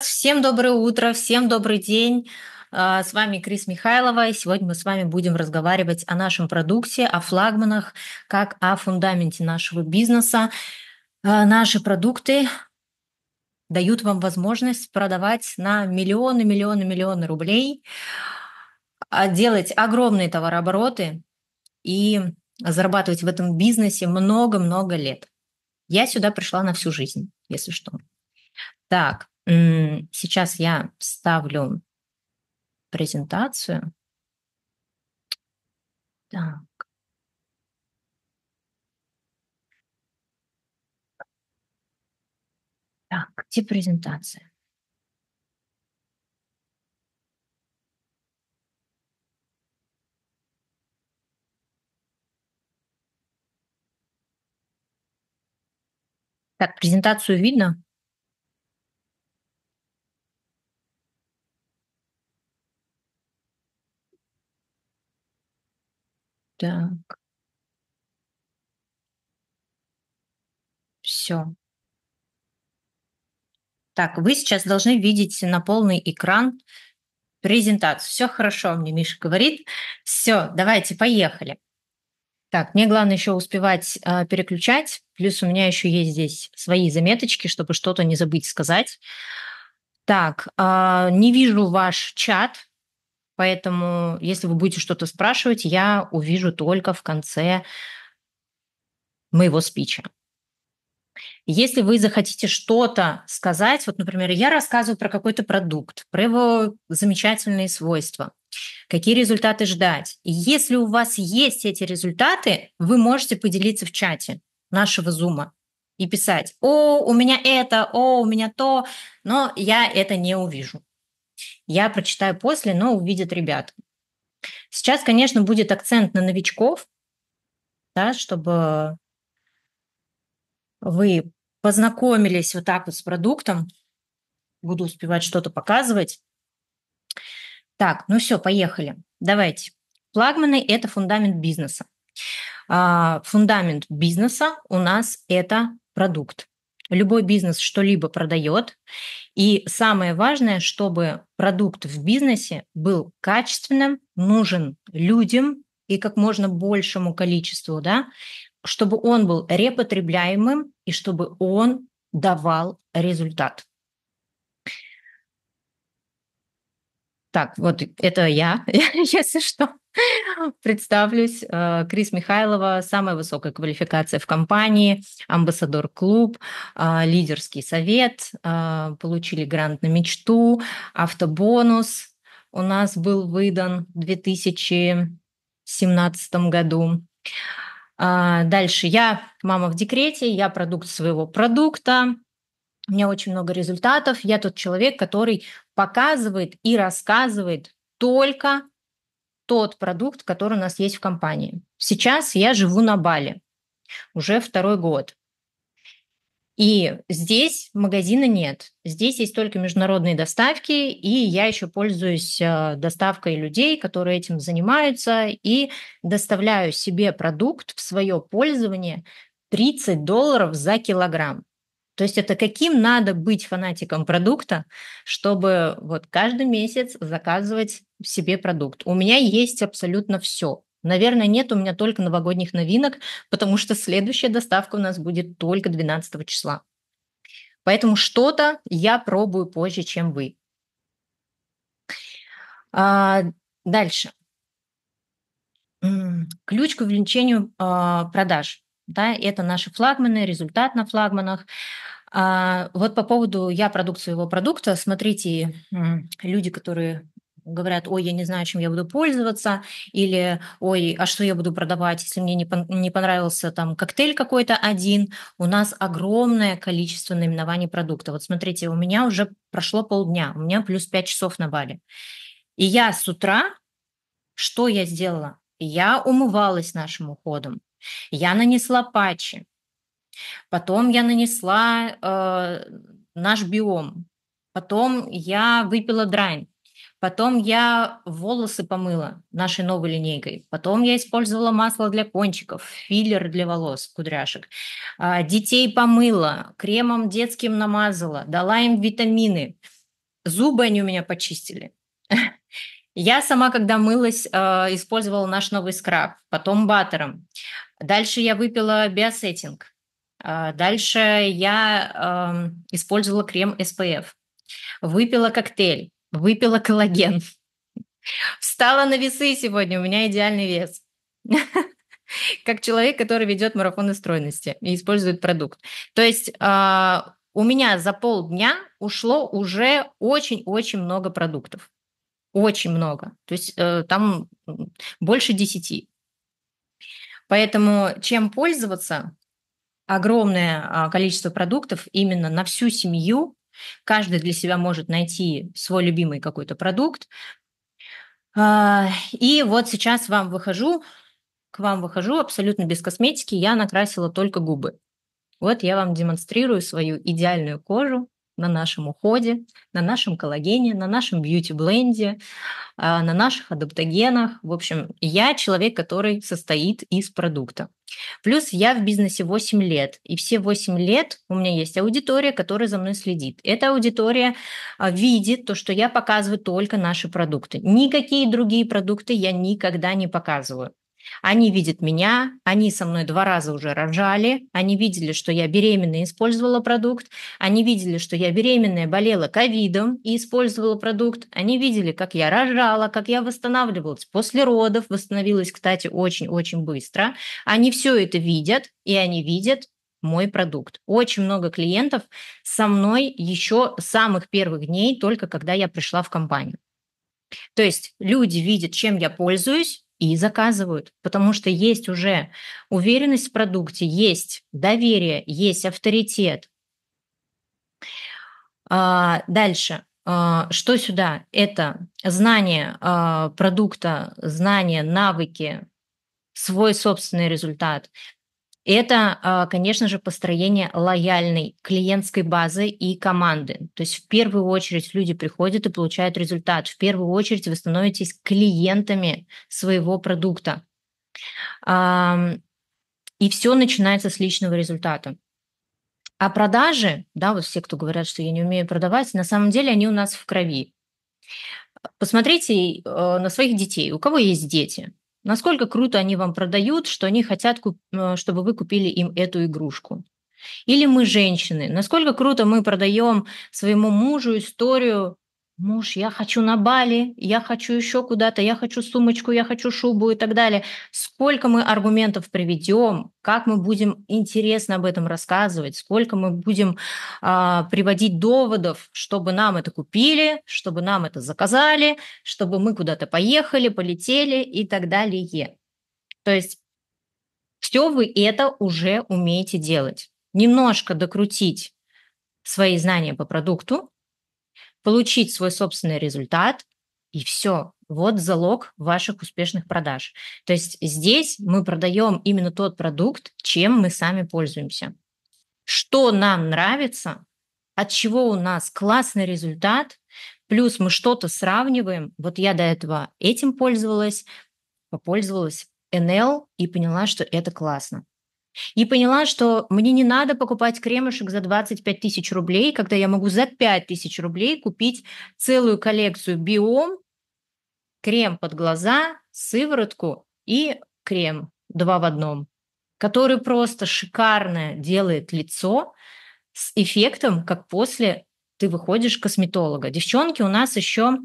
Всем доброе утро, всем добрый день. А, с вами Крис Михайлова. И сегодня мы с вами будем разговаривать о нашем продукте, о флагманах, как о фундаменте нашего бизнеса. А, наши продукты дают вам возможность продавать на миллионы, миллионы, миллионы рублей, а, делать огромные товарообороты и зарабатывать в этом бизнесе много-много лет. Я сюда пришла на всю жизнь, если что. Так, Сейчас я вставлю презентацию. Так. Так, где презентация? Так, презентацию видно? Так. Все. Так, вы сейчас должны видеть на полный экран презентацию. Все хорошо, мне Миша говорит. Все, давайте, поехали. Так, мне главное еще успевать э, переключать. Плюс у меня еще есть здесь свои заметочки, чтобы что-то не забыть сказать. Так, э, не вижу ваш чат. Поэтому, если вы будете что-то спрашивать, я увижу только в конце моего спича. Если вы захотите что-то сказать, вот, например, я рассказываю про какой-то продукт, про его замечательные свойства, какие результаты ждать. И если у вас есть эти результаты, вы можете поделиться в чате нашего зума и писать, о, у меня это, о, у меня то, но я это не увижу я прочитаю после, но увидят ребят. Сейчас, конечно, будет акцент на новичков, да, чтобы вы познакомились вот так вот с продуктом. Буду успевать что-то показывать. Так, ну все, поехали. Давайте. Флагманы – это фундамент бизнеса. А, фундамент бизнеса у нас – это продукт. Любой бизнес что-либо продает. И самое важное, чтобы продукт в бизнесе был качественным, нужен людям и как можно большему количеству, да, чтобы он был репотребляемым и чтобы он давал результат. Так, вот это я, если что. Представлюсь, э, Крис Михайлова, самая высокая квалификация в компании, амбассадор клуб, э, лидерский совет, э, получили грант на мечту, автобонус у нас был выдан в 2017 году. Дальше я мама в декрете, я продукт своего продукта, у меня очень много результатов. Я тот человек, который показывает и рассказывает только тот продукт, который у нас есть в компании. Сейчас я живу на Бали уже второй год. И здесь магазина нет. Здесь есть только международные доставки, и я еще пользуюсь э, доставкой людей, которые этим занимаются, и доставляю себе продукт в свое пользование 30 долларов за килограмм. То есть это каким надо быть фанатиком продукта, чтобы вот каждый месяц заказывать себе продукт. У меня есть абсолютно все. Наверное, нет у меня только новогодних новинок, потому что следующая доставка у нас будет только 12 числа. Поэтому что-то я пробую позже, чем вы. А, дальше. Ключ к увеличению а, продаж. Да? Это наши флагманы, результат на флагманах. А вот по поводу я продукт своего продукта. Смотрите, люди, которые говорят, ой, я не знаю, чем я буду пользоваться, или ой, а что я буду продавать, если мне не, понравился там коктейль какой-то один. У нас огромное количество наименований продукта. Вот смотрите, у меня уже прошло полдня, у меня плюс 5 часов на бале. И я с утра, что я сделала? Я умывалась нашим уходом. Я нанесла патчи. Потом я нанесла э, наш биом. Потом я выпила драйн. Потом я волосы помыла нашей новой линейкой. Потом я использовала масло для кончиков, филлер для волос, кудряшек. А, детей помыла, кремом детским намазала, дала им витамины. Зубы они у меня почистили. Я сама, когда мылась, э, использовала наш новый скраб, потом баттером. Дальше я выпила биосеттинг. А, дальше я э, использовала крем SPF. Выпила коктейль, выпила коллаген. Встала на весы сегодня, у меня идеальный вес. Как человек, который ведет марафоны стройности и использует продукт. То есть а, у меня за полдня ушло уже очень-очень много продуктов. Очень много. То есть э, там больше десяти. Поэтому чем пользоваться? Огромное а, количество продуктов именно на всю семью. Каждый для себя может найти свой любимый какой-то продукт. А, и вот сейчас вам выхожу, к вам выхожу абсолютно без косметики. Я накрасила только губы. Вот я вам демонстрирую свою идеальную кожу, на нашем уходе, на нашем коллагене, на нашем бьюти-бленде, а, на наших адаптогенах. В общем, я человек, который состоит из продукта. Плюс я в бизнесе 8 лет, и все 8 лет у меня есть аудитория, которая за мной следит. Эта аудитория а, видит то, что я показываю только наши продукты. Никакие другие продукты я никогда не показываю. Они видят меня, они со мной два раза уже рожали, они видели, что я беременная, использовала продукт, они видели, что я беременная, болела ковидом и использовала продукт, они видели, как я рожала, как я восстанавливалась после родов, восстановилась, кстати, очень-очень быстро. Они все это видят, и они видят, мой продукт. Очень много клиентов со мной еще с самых первых дней, только когда я пришла в компанию. То есть люди видят, чем я пользуюсь, и заказывают, потому что есть уже уверенность в продукте, есть доверие, есть авторитет. А, дальше. А, что сюда? Это знание а, продукта, знание, навыки, свой собственный результат, это, а, конечно же, построение лояльной клиентской базы и команды. То есть в первую очередь люди приходят и получают результат. В первую очередь вы становитесь клиентами своего продукта. И все начинается с личного результата. А продажи, да, вот все, кто говорят, что я не умею продавать, на самом деле они у нас в крови. Посмотрите э, на своих детей. У кого есть дети? насколько круто они вам продают, что они хотят, э, чтобы вы купили им эту игрушку. Или мы женщины, насколько круто мы продаем своему мужу историю Муж, я хочу на Бали, я хочу еще куда-то, я хочу сумочку, я хочу шубу и так далее. Сколько мы аргументов приведем, как мы будем интересно об этом рассказывать, сколько мы будем а, приводить доводов, чтобы нам это купили, чтобы нам это заказали, чтобы мы куда-то поехали, полетели и так далее. То есть все вы это уже умеете делать. Немножко докрутить свои знания по продукту, получить свой собственный результат, и все. Вот залог ваших успешных продаж. То есть здесь мы продаем именно тот продукт, чем мы сами пользуемся. Что нам нравится, от чего у нас классный результат, плюс мы что-то сравниваем. Вот я до этого этим пользовалась, попользовалась НЛ и поняла, что это классно и поняла, что мне не надо покупать кремушек за 25 тысяч рублей, когда я могу за 5 тысяч рублей купить целую коллекцию биом, крем под глаза, сыворотку и крем два в одном, который просто шикарно делает лицо с эффектом, как после ты выходишь к косметолога. Девчонки у нас еще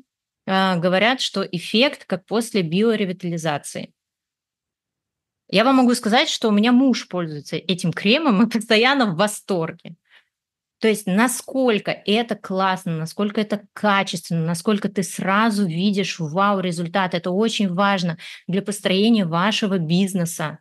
э, говорят, что эффект как после биоревитализации. Я вам могу сказать, что у меня муж пользуется этим кремом и постоянно в восторге. То есть насколько это классно, насколько это качественно, насколько ты сразу видишь вау результат. Это очень важно для построения вашего бизнеса.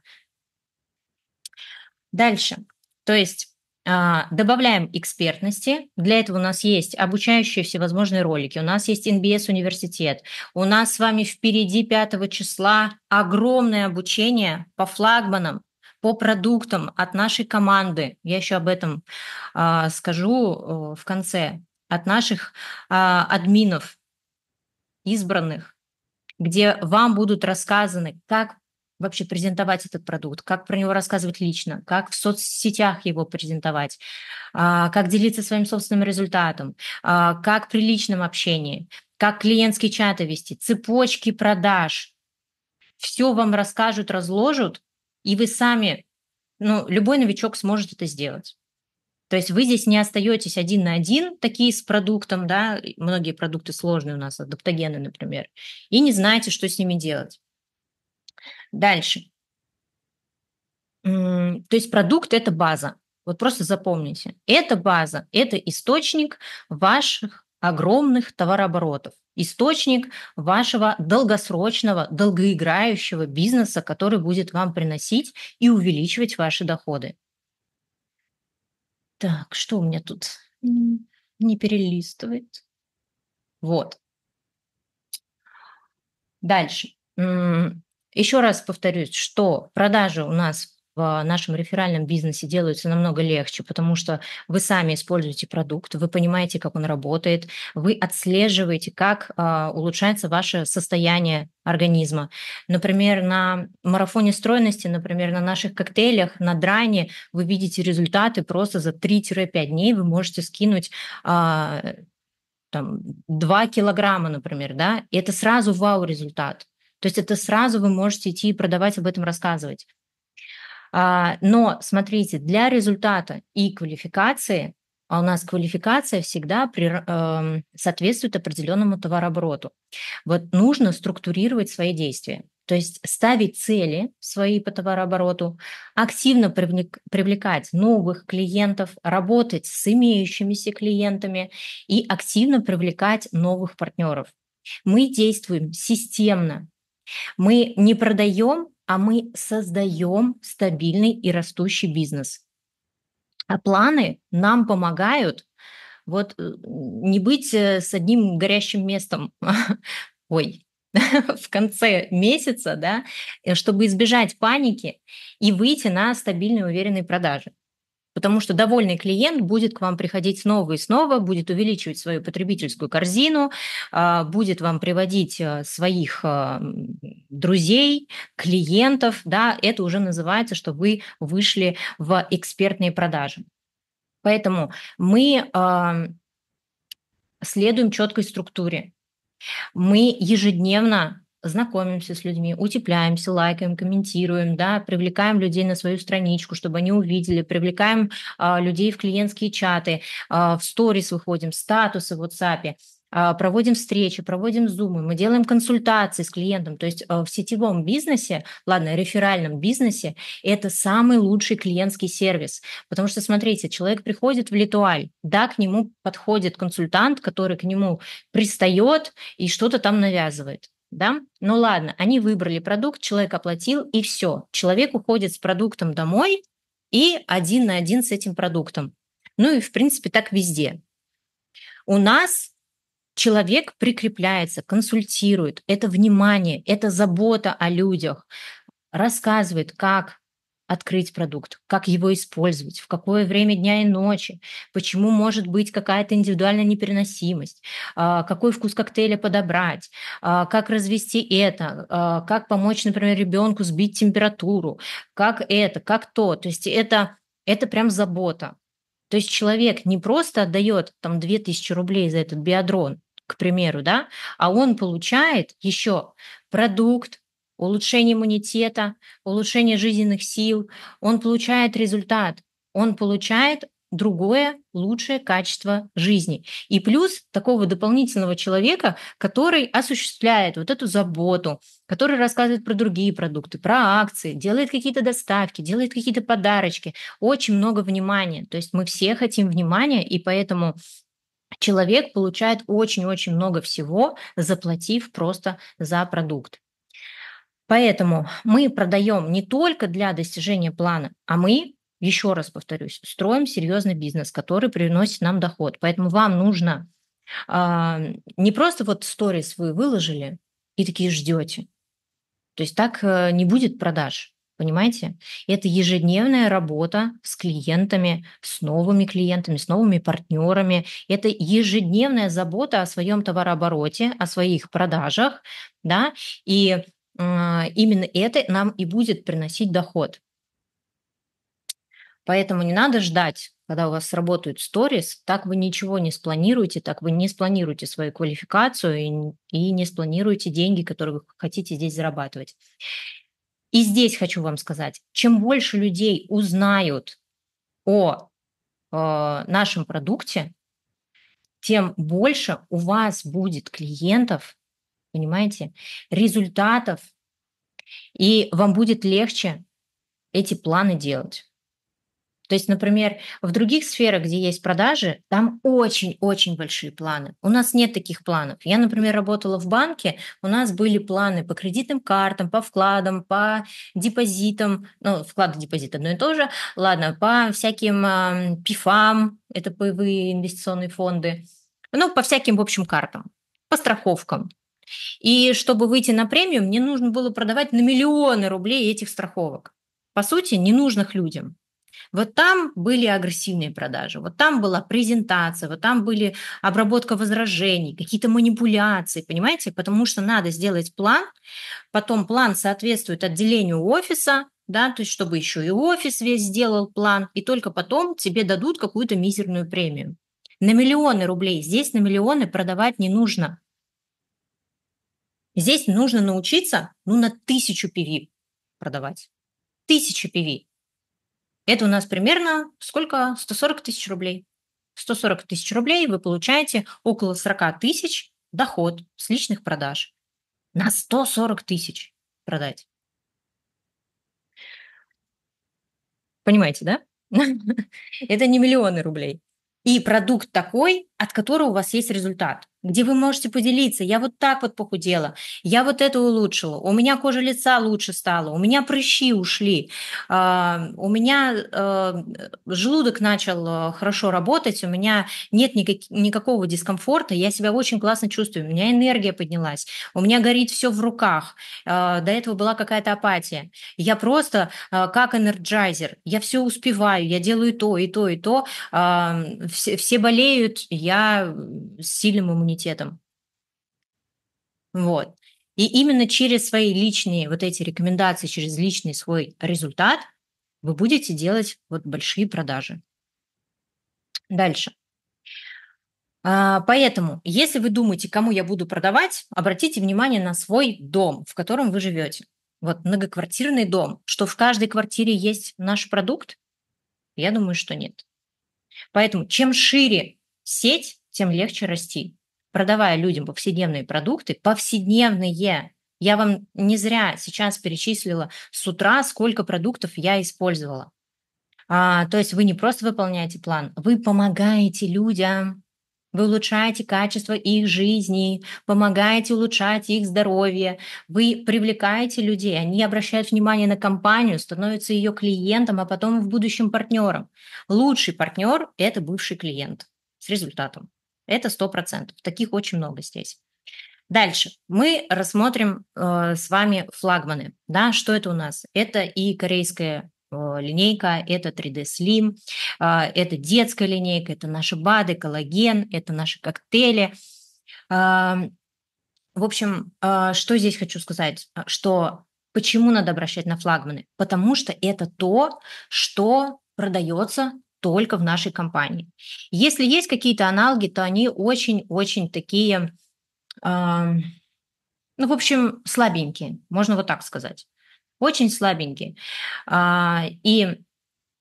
Дальше. То есть а, добавляем экспертности. Для этого у нас есть обучающие всевозможные ролики. У нас есть НБС университет. У нас с вами впереди 5 числа огромное обучение по флагманам, по продуктам от нашей команды. Я еще об этом э, скажу э, в конце. От наших э, админов избранных, где вам будут рассказаны, как вообще презентовать этот продукт, как про него рассказывать лично, как в соцсетях его презентовать, а, как делиться своим собственным результатом, а, как при личном общении, как клиентские чаты вести, цепочки продаж. Все вам расскажут, разложат, и вы сами, ну, любой новичок сможет это сделать. То есть вы здесь не остаетесь один на один, такие с продуктом, да, многие продукты сложные у нас, адаптогены, например, и не знаете, что с ними делать. Дальше. То есть продукт – это база. Вот просто запомните. Это база, это источник ваших огромных товарооборотов, источник вашего долгосрочного, долгоиграющего бизнеса, который будет вам приносить и увеличивать ваши доходы. Так, что у меня тут не перелистывает? Вот. Дальше. Еще раз повторюсь, что продажи у нас в нашем реферальном бизнесе делаются намного легче, потому что вы сами используете продукт, вы понимаете, как он работает, вы отслеживаете, как э, улучшается ваше состояние организма. Например, на марафоне стройности, например, на наших коктейлях, на дране вы видите результаты просто за 3-5 дней, вы можете скинуть э, там, 2 килограмма, например, да, и это сразу вау-результат. То есть это сразу вы можете идти и продавать, об этом рассказывать. А, но смотрите, для результата и квалификации, а у нас квалификация всегда при, э, эм, соответствует определенному товарообороту. Вот нужно структурировать свои действия, то есть ставить цели свои по товарообороту, активно привлек, привлекать новых клиентов, работать с имеющимися клиентами и активно привлекать новых партнеров. Мы действуем системно, мы не продаем, а мы создаем стабильный и растущий бизнес. А планы нам помогают вот э, не быть э, с одним горящим местом. Ой, в конце месяца, да, э, чтобы избежать паники и выйти на стабильные уверенные продажи. Потому что довольный клиент будет к вам приходить снова и снова, будет увеличивать свою потребительскую корзину, а, будет вам приводить э, своих а, друзей, клиентов. Да, это уже называется, что вы вышли в экспертные продажи. Поэтому мы а, следуем четкой структуре. Мы ежедневно знакомимся с людьми, утепляемся, лайкаем, комментируем, да, привлекаем людей на свою страничку, чтобы они увидели, привлекаем а, людей в клиентские чаты, а, в сторис выходим, статусы в WhatsApp а, проводим встречи, проводим зумы, мы делаем консультации с клиентом. То есть а, в сетевом бизнесе, ладно, реферальном бизнесе, это самый лучший клиентский сервис. Потому что, смотрите, человек приходит в Литуаль, да, к нему подходит консультант, который к нему пристает и что-то там навязывает да? Ну ладно, они выбрали продукт, человек оплатил, и все. Человек уходит с продуктом домой и один на один с этим продуктом. Ну и, в принципе, так везде. У нас человек прикрепляется, консультирует. Это внимание, это забота о людях. Рассказывает, как открыть продукт, как его использовать, в какое время дня и ночи, почему может быть какая-то индивидуальная непереносимость, а, какой вкус коктейля подобрать, а, как развести это, а, как помочь, например, ребенку сбить температуру, как это, как то. То есть это, это прям забота. То есть человек не просто отдает там 2000 рублей за этот биодрон, к примеру, да, а он получает еще продукт, улучшение иммунитета, улучшение жизненных сил, он получает результат, он получает другое, лучшее качество жизни. И плюс такого дополнительного человека, который осуществляет вот эту заботу, который рассказывает про другие продукты, про акции, делает какие-то доставки, делает какие-то подарочки. Очень много внимания. То есть мы все хотим внимания, и поэтому человек получает очень-очень много всего, заплатив просто за продукт. Поэтому мы продаем не только для достижения плана, а мы, еще раз повторюсь, строим серьезный бизнес, который приносит нам доход. Поэтому вам нужно э, не просто вот сторис вы выложили и такие ждете. То есть так э, не будет продаж. Понимаете? Это ежедневная работа с клиентами, с новыми клиентами, с новыми партнерами. Это ежедневная забота о своем товарообороте, о своих продажах. Да? И а, именно это нам и будет приносить доход. Поэтому не надо ждать, когда у вас работают сторис, так вы ничего не спланируете, так вы не спланируете свою квалификацию и, и не спланируете деньги, которые вы хотите здесь зарабатывать. И здесь хочу вам сказать, чем больше людей узнают о э, нашем продукте, тем больше у вас будет клиентов, понимаете, результатов, и вам будет легче эти планы делать. То есть, например, в других сферах, где есть продажи, там очень-очень большие планы. У нас нет таких планов. Я, например, работала в банке, у нас были планы по кредитным картам, по вкладам, по депозитам, ну, вклады, депозит одно и то же, ладно, по всяким э, пифам, это паевые инвестиционные фонды, ну, по всяким, в общем, картам, по страховкам. И чтобы выйти на премиум, мне нужно было продавать на миллионы рублей этих страховок. По сути, ненужных людям. Вот там были агрессивные продажи, вот там была презентация, вот там были обработка возражений, какие-то манипуляции, понимаете? Потому что надо сделать план, потом план соответствует отделению офиса, да, то есть чтобы еще и офис весь сделал план, и только потом тебе дадут какую-то мизерную премию. На миллионы рублей, здесь на миллионы продавать не нужно. Здесь нужно научиться ну, на тысячу PV продавать. Тысячу PV. Это у нас примерно сколько? 140 тысяч рублей. 140 тысяч рублей вы получаете около 40 тысяч доход с личных продаж. На 140 тысяч продать. Понимаете, да? Это не миллионы рублей. И продукт такой, от которого у вас есть результат, где вы можете поделиться. Я вот так вот похудела, я вот это улучшила, у меня кожа лица лучше стала, у меня прыщи ушли, а, у меня а, желудок начал а, хорошо работать, у меня нет никак, никакого дискомфорта, я себя очень классно чувствую, у меня энергия поднялась, у меня горит все в руках, до этого была какая-то апатия. Я просто как энерджайзер, я все успеваю, я делаю то и то и то, все, все болеют, я я с сильным иммунитетом. Вот. И именно через свои личные вот эти рекомендации, через личный свой результат вы будете делать вот большие продажи. Дальше. А, поэтому, если вы думаете, кому я буду продавать, обратите внимание на свой дом, в котором вы живете. Вот многоквартирный дом. Что в каждой квартире есть наш продукт? Я думаю, что нет. Поэтому чем шире сеть, тем легче расти. Продавая людям повседневные продукты, повседневные, я вам не зря сейчас перечислила с утра, сколько продуктов я использовала. А, то есть вы не просто выполняете план, вы помогаете людям, вы улучшаете качество их жизни, помогаете улучшать их здоровье, вы привлекаете людей, они обращают внимание на компанию, становятся ее клиентом, а потом в будущем партнером. Лучший партнер – это бывший клиент с результатом. Это 100%. Таких очень много здесь. Дальше мы рассмотрим э, с вами флагманы. Да, что это у нас? Это и корейская э, линейка, это 3D Slim, э, это детская линейка, это наши БАДы, коллаген, это наши коктейли. Э, в общем, э, что здесь хочу сказать, что почему надо обращать на флагманы? Потому что это то, что продается только в нашей компании. Если есть какие-то аналоги, то они очень-очень такие, э, ну, в общем, слабенькие, можно вот так сказать. Очень слабенькие. Э, и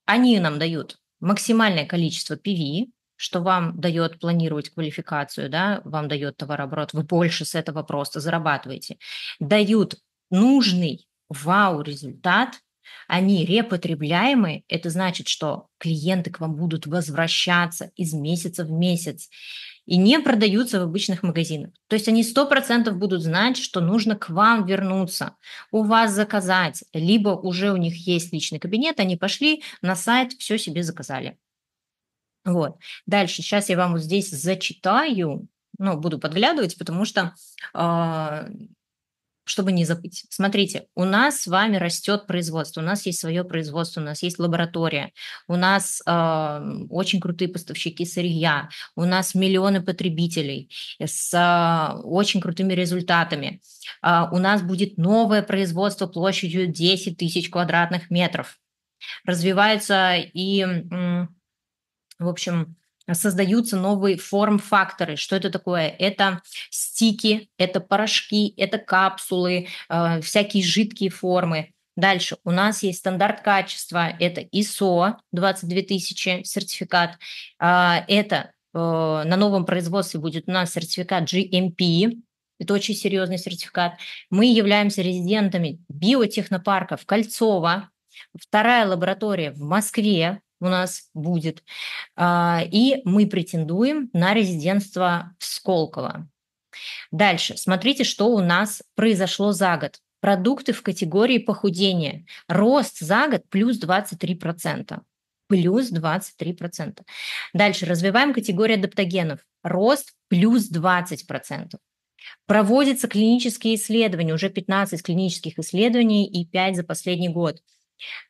они нам дают максимальное количество PV, что вам дает планировать квалификацию, да, вам дает товарооборот, вы больше с этого просто зарабатываете. Дают нужный вау-результат – они репотребляемые, это значит, что клиенты к вам будут возвращаться из месяца в месяц и не продаются в обычных магазинах. То есть они 100% будут знать, что нужно к вам вернуться, у вас заказать, либо уже у них есть личный кабинет, они пошли на сайт, все себе заказали. Вот. Дальше, сейчас я вам вот здесь зачитаю, ну, буду подглядывать, потому что э, чтобы не забыть. Смотрите, у нас с вами растет производство, у нас есть свое производство, у нас есть лаборатория, у нас э, очень крутые поставщики сырья, у нас миллионы потребителей с э, очень крутыми результатами. Э, у нас будет новое производство площадью 10 тысяч квадратных метров. Развивается и, э, в общем, создаются новые форм-факторы. Что это такое? Это стики, это порошки, это капсулы, э, всякие жидкие формы. Дальше у нас есть стандарт качества, это ISO 22000 сертификат, э, это э, на новом производстве будет у нас сертификат GMP, это очень серьезный сертификат. Мы являемся резидентами биотехнопарка в Кольцово. вторая лаборатория в Москве, у нас будет. А, и мы претендуем на резидентство в Сколково. Дальше. Смотрите, что у нас произошло за год. Продукты в категории похудения. Рост за год плюс 23%. Плюс 23%. Дальше. Развиваем категорию адаптогенов. Рост плюс 20%. Проводятся клинические исследования, уже 15 клинических исследований и 5 за последний год.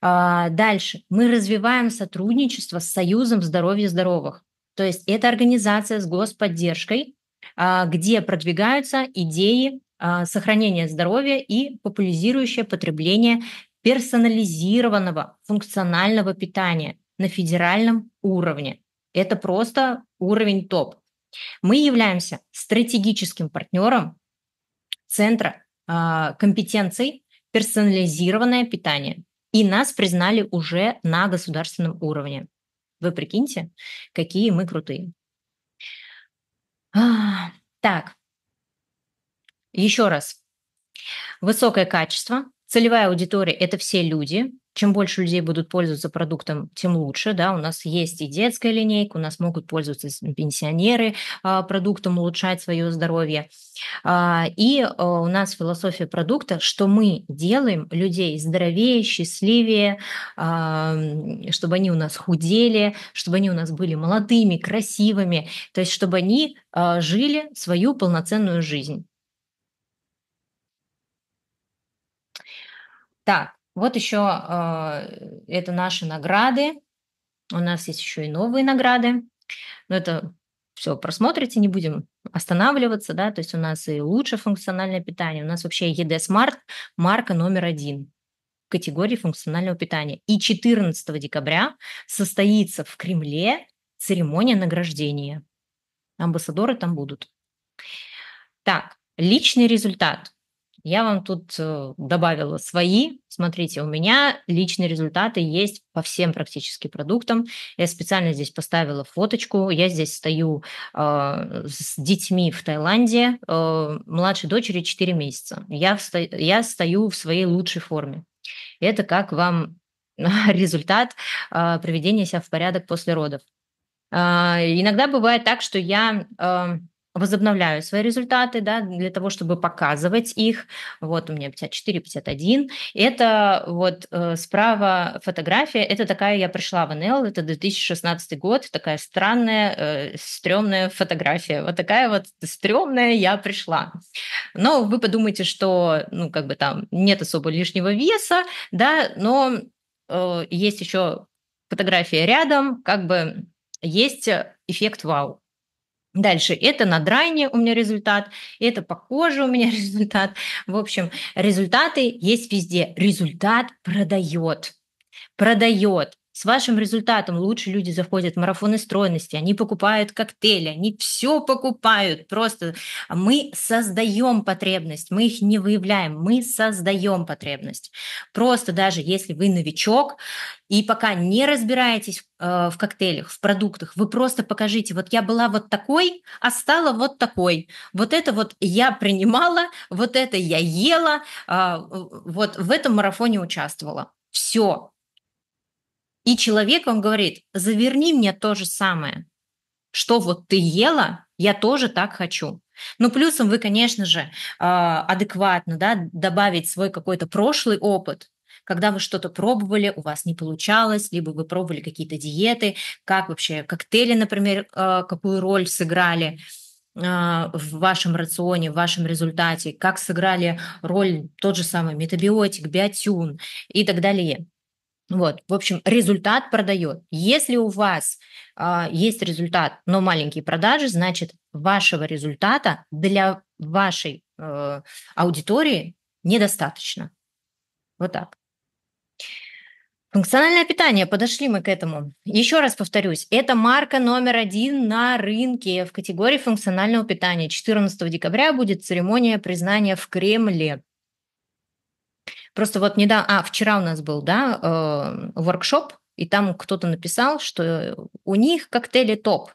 А, дальше мы развиваем сотрудничество с Союзом здоровья здоровых. То есть это организация с господдержкой, а, где продвигаются идеи а, сохранения здоровья и популяризирующее потребление персонализированного функционального питания на федеральном уровне. Это просто уровень топ. Мы являемся стратегическим партнером Центра компетенций персонализированное питание. И нас признали уже на государственном уровне. Вы прикиньте, какие мы крутые. А, так, еще раз. Высокое качество. Целевая аудитория – это все люди, чем больше людей будут пользоваться продуктом, тем лучше. Да? У нас есть и детская линейка, у нас могут пользоваться пенсионеры а, продуктом, улучшать свое здоровье. А, и э, у нас философия продукта, что мы делаем людей здоровее, счастливее, а, чтобы они у нас худели, чтобы они у нас были молодыми, красивыми, то есть чтобы они жили свою полноценную жизнь. Так, вот еще а, это наши награды. У нас есть еще и новые награды. Но это все просмотрите, не будем останавливаться, да, то есть у нас и лучшее функциональное питание, у нас вообще ЕД Смарт марка номер один в категории функционального питания. И 14 декабря состоится в Кремле церемония награждения. Амбассадоры там будут. Так, личный результат. Я вам тут э, добавила свои. Смотрите, у меня личные результаты есть по всем практически продуктам. Я специально здесь поставила фоточку. Я здесь стою э, с детьми в Таиланде. Э, младшей дочери 4 месяца. Я, сто... я стою в своей лучшей форме. Это как вам результат э, приведения себя в порядок после родов. Э, иногда бывает так, что я... Э, возобновляю свои результаты, да, для того, чтобы показывать их. Вот у меня 54, 51. Это вот э, справа фотография, это такая я пришла в НЛ, это 2016 год, такая странная, э, стрёмная фотография. Вот такая вот стрёмная я пришла. Но вы подумайте, что, ну, как бы там нет особо лишнего веса, да, но э, есть еще фотография рядом, как бы есть э, эффект вау. Дальше это на драйне у меня результат, это по коже у меня результат. В общем, результаты есть везде. Результат продает. Продает. С вашим результатом лучше люди заходят в марафоны стройности, они покупают коктейли, они все покупают. Просто мы создаем потребность, мы их не выявляем, мы создаем потребность. Просто даже если вы новичок и пока не разбираетесь э, в коктейлях, в продуктах, вы просто покажите, вот я была вот такой, а стала вот такой. Вот это вот я принимала, вот это я ела, э, вот в этом марафоне участвовала. Все, и человек, он говорит, заверни мне то же самое, что вот ты ела, я тоже так хочу. Ну, плюсом вы, конечно же, а, адекватно да, добавить свой какой-то прошлый опыт, когда вы что-то пробовали, у вас не получалось, либо вы пробовали какие-то диеты, как вообще коктейли, например, а, какую роль сыграли а, в вашем рационе, в вашем результате, как сыграли роль тот же самый метабиотик, биотюн и так далее. Вот, в общем, результат продает. Если у вас э, есть результат, но маленькие продажи, значит, вашего результата для вашей э, аудитории недостаточно. Вот так. Функциональное питание, подошли мы к этому. Еще раз повторюсь, это марка номер один на рынке в категории функционального питания. 14 декабря будет церемония признания в Кремле. Просто вот недавно, а вчера у нас был, да, э, воркшоп, и там кто-то написал, что у них коктейли топ.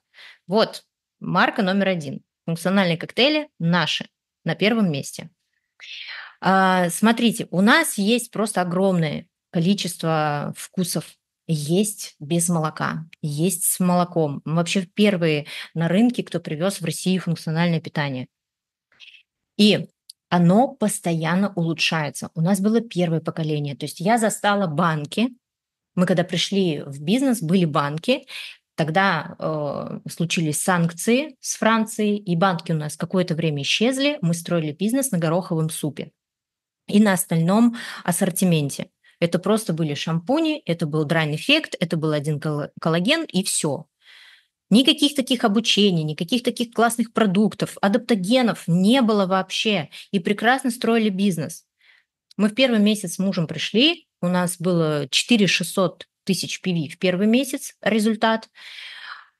Вот, марка номер один. Функциональные коктейли наши на первом месте. А, смотрите, у нас есть просто огромное количество вкусов. Есть без молока, есть с молоком. Мы вообще первые на рынке, кто привез в Россию функциональное питание. И оно постоянно улучшается. У нас было первое поколение, то есть я застала банки. Мы когда пришли в бизнес, были банки. Тогда э, случились санкции с Францией, и банки у нас какое-то время исчезли. Мы строили бизнес на гороховом супе и на остальном ассортименте. Это просто были шампуни, это был драйн эффект, это был один коллаген и все. Никаких таких обучений, никаких таких классных продуктов, адаптогенов не было вообще. И прекрасно строили бизнес. Мы в первый месяц с мужем пришли, у нас было 4 600 тысяч PV в первый месяц результат.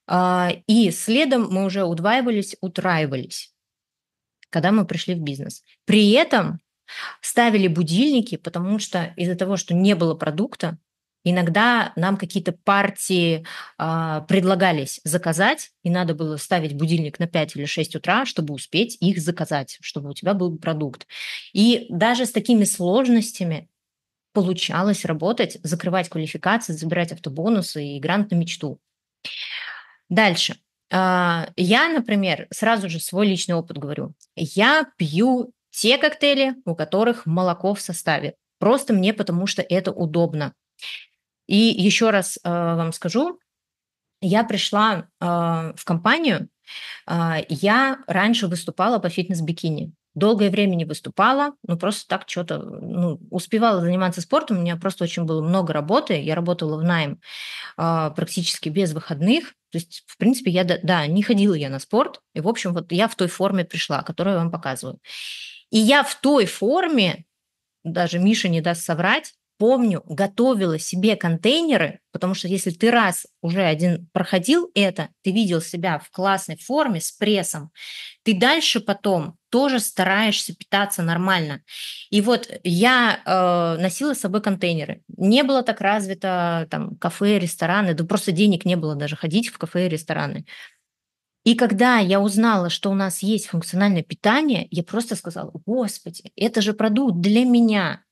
А, и следом мы уже удваивались, утраивались, когда мы пришли в бизнес. При этом ставили будильники, потому что из-за того, что не было продукта, Иногда нам какие-то партии э, предлагались заказать, и надо было ставить будильник на 5 или 6 утра, чтобы успеть их заказать, чтобы у тебя был продукт. И даже с такими сложностями получалось работать, закрывать квалификации, забирать автобонусы и грант на мечту. Дальше. А, я, например, сразу же свой личный опыт говорю. Я пью те коктейли, у которых молоко в составе. Просто мне потому, что это удобно. И еще раз э, вам скажу, я пришла э, в компанию, э, я раньше выступала по фитнес-бикини. Долгое время не выступала, ну просто так что-то ну, успевала заниматься спортом. У меня просто очень было много работы. Я работала в найм э, практически без выходных. То есть, в принципе, я, да, не ходила я на спорт. И, в общем, вот я в той форме пришла, которую я вам показываю. И я в той форме, даже Миша не даст соврать, помню, готовила себе контейнеры, потому что если ты раз уже один проходил это, ты видел себя в классной форме с прессом, ты дальше потом тоже стараешься питаться нормально. И вот я э, носила с собой контейнеры. Не было так развито там кафе, рестораны, да просто денег не было даже ходить в кафе и рестораны. И когда я узнала, что у нас есть функциональное питание, я просто сказала, господи, это же продукт для меня.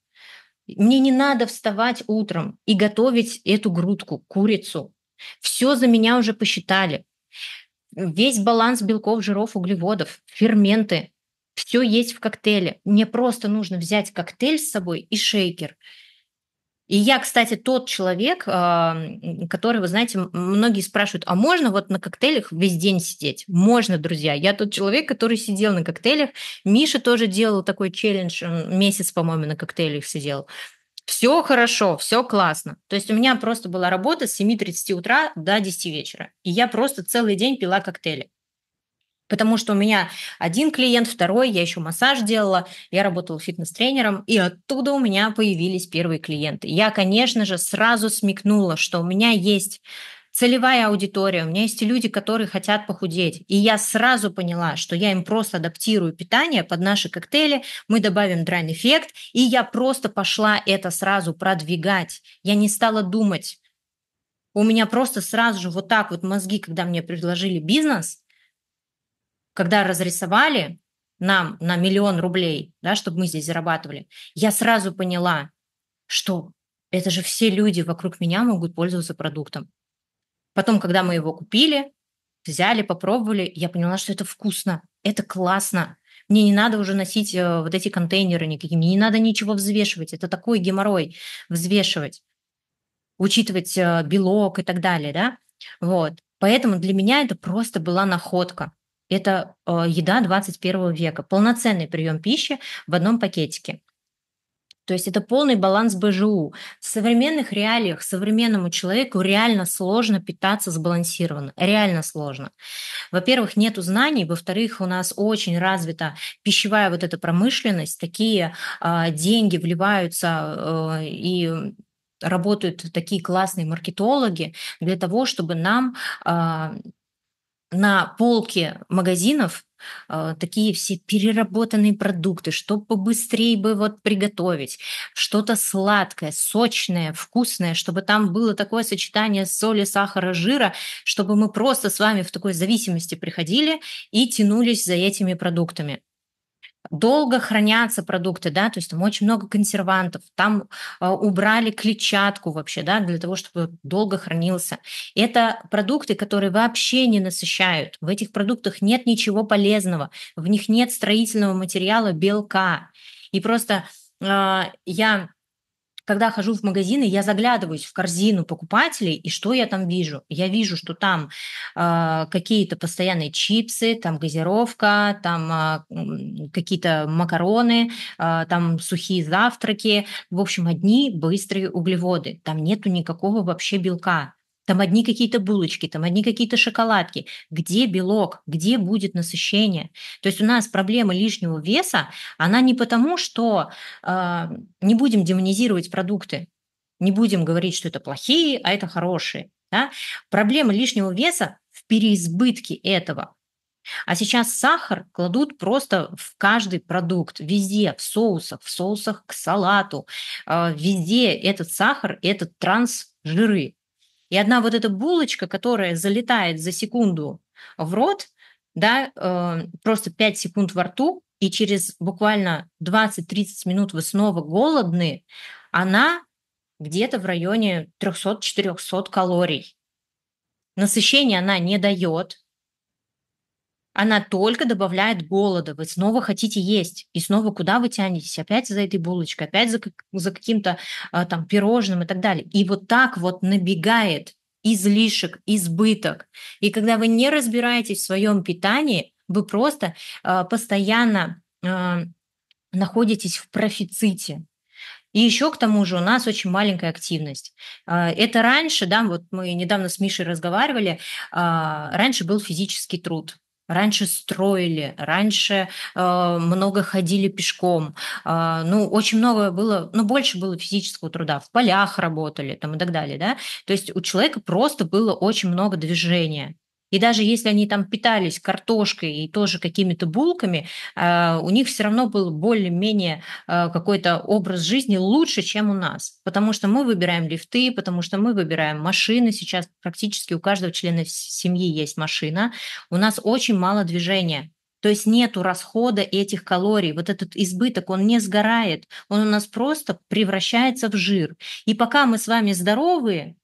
Мне не надо вставать утром и готовить эту грудку, курицу. Все за меня уже посчитали. Весь баланс белков, жиров, углеводов, ферменты, все есть в коктейле. Мне просто нужно взять коктейль с собой и шейкер – и я, кстати, тот человек, а, который, вы знаете, многие спрашивают, а можно вот на коктейлях весь день сидеть? Можно, друзья. Я тот человек, который сидел на коктейлях. Миша тоже делал такой челлендж, месяц, по-моему, на коктейлях сидел. Все хорошо, все классно. То есть у меня просто была работа с 7.30 утра до 10 вечера. И я просто целый день пила коктейли. Потому что у меня один клиент, второй, я еще массаж делала, я работала фитнес-тренером, и оттуда у меня появились первые клиенты. Я, конечно же, сразу смекнула, что у меня есть целевая аудитория, у меня есть люди, которые хотят похудеть. И я сразу поняла, что я им просто адаптирую питание под наши коктейли, мы добавим драйн-эффект, и я просто пошла это сразу продвигать. Я не стала думать. У меня просто сразу же вот так вот мозги, когда мне предложили бизнес – когда разрисовали нам на миллион рублей, да, чтобы мы здесь зарабатывали, я сразу поняла, что это же все люди вокруг меня могут пользоваться продуктом. Потом, когда мы его купили, взяли, попробовали, я поняла, что это вкусно, это классно. Мне не надо уже носить э, вот эти контейнеры никакие, мне не надо ничего взвешивать. Это такой геморрой взвешивать, учитывать э, белок и так далее, да? Вот. Поэтому для меня это просто была находка. Это э, еда 21 века, полноценный прием пищи в одном пакетике. То есть это полный баланс БЖУ. В современных реалиях современному человеку реально сложно питаться сбалансированно. Реально сложно. Во-первых, нету знаний. Во-вторых, у нас очень развита пищевая вот эта промышленность. Такие э, деньги вливаются э, и работают такие классные маркетологи для того, чтобы нам а, на полке магазинов э, такие все переработанные продукты, чтобы побыстрее бы вот приготовить, что-то сладкое, сочное, вкусное, чтобы там было такое сочетание соли, сахара, жира, чтобы мы просто с вами в такой зависимости приходили и тянулись за этими продуктами долго хранятся продукты, да, то есть там очень много консервантов, там э, убрали клетчатку вообще, да, для того, чтобы долго хранился. Это продукты, которые вообще не насыщают. В этих продуктах нет ничего полезного, в них нет строительного материала белка. И просто э, я когда хожу в магазины, я заглядываюсь в корзину покупателей, и что я там вижу? Я вижу, что там э, какие-то постоянные чипсы, там газировка, там э, какие-то макароны, э, там сухие завтраки. В общем, одни быстрые углеводы. Там нету никакого вообще белка. Там одни какие-то булочки, там одни какие-то шоколадки. Где белок? Где будет насыщение? То есть у нас проблема лишнего веса, она не потому, что э, не будем демонизировать продукты, не будем говорить, что это плохие, а это хорошие. Да? Проблема лишнего веса в переизбытке этого. А сейчас сахар кладут просто в каждый продукт, везде, в соусах, в соусах к салату, э, везде этот сахар, этот трансжиры. И одна вот эта булочка, которая залетает за секунду в рот, да, э, просто 5 секунд во рту, и через буквально 20-30 минут вы снова голодны, она где-то в районе 300-400 калорий. Насыщение она не дает, она только добавляет голода. Вы снова хотите есть. И снова куда вы тянетесь? Опять за этой булочкой, опять за, за каким-то а, там пирожным и так далее. И вот так вот набегает излишек, избыток. И когда вы не разбираетесь в своем питании, вы просто а, постоянно а, находитесь в профиците. И еще к тому же у нас очень маленькая активность. А, это раньше, да, вот мы недавно с Мишей разговаривали, а, раньше был физический труд. Раньше строили, раньше э, много ходили пешком. Э, ну, очень много было, ну, больше было физического труда. В полях работали там и так далее, да. То есть у человека просто было очень много движения. И даже если они там питались картошкой и тоже какими-то булками, а, у них все равно был более-менее а, какой-то образ жизни лучше, чем у нас. Потому что мы выбираем лифты, потому что мы выбираем машины. Сейчас практически у каждого члена семьи есть машина. У нас очень мало движения. То есть нету расхода этих калорий. Вот этот избыток, он не сгорает. Он у нас просто превращается в жир. И пока мы с вами здоровые,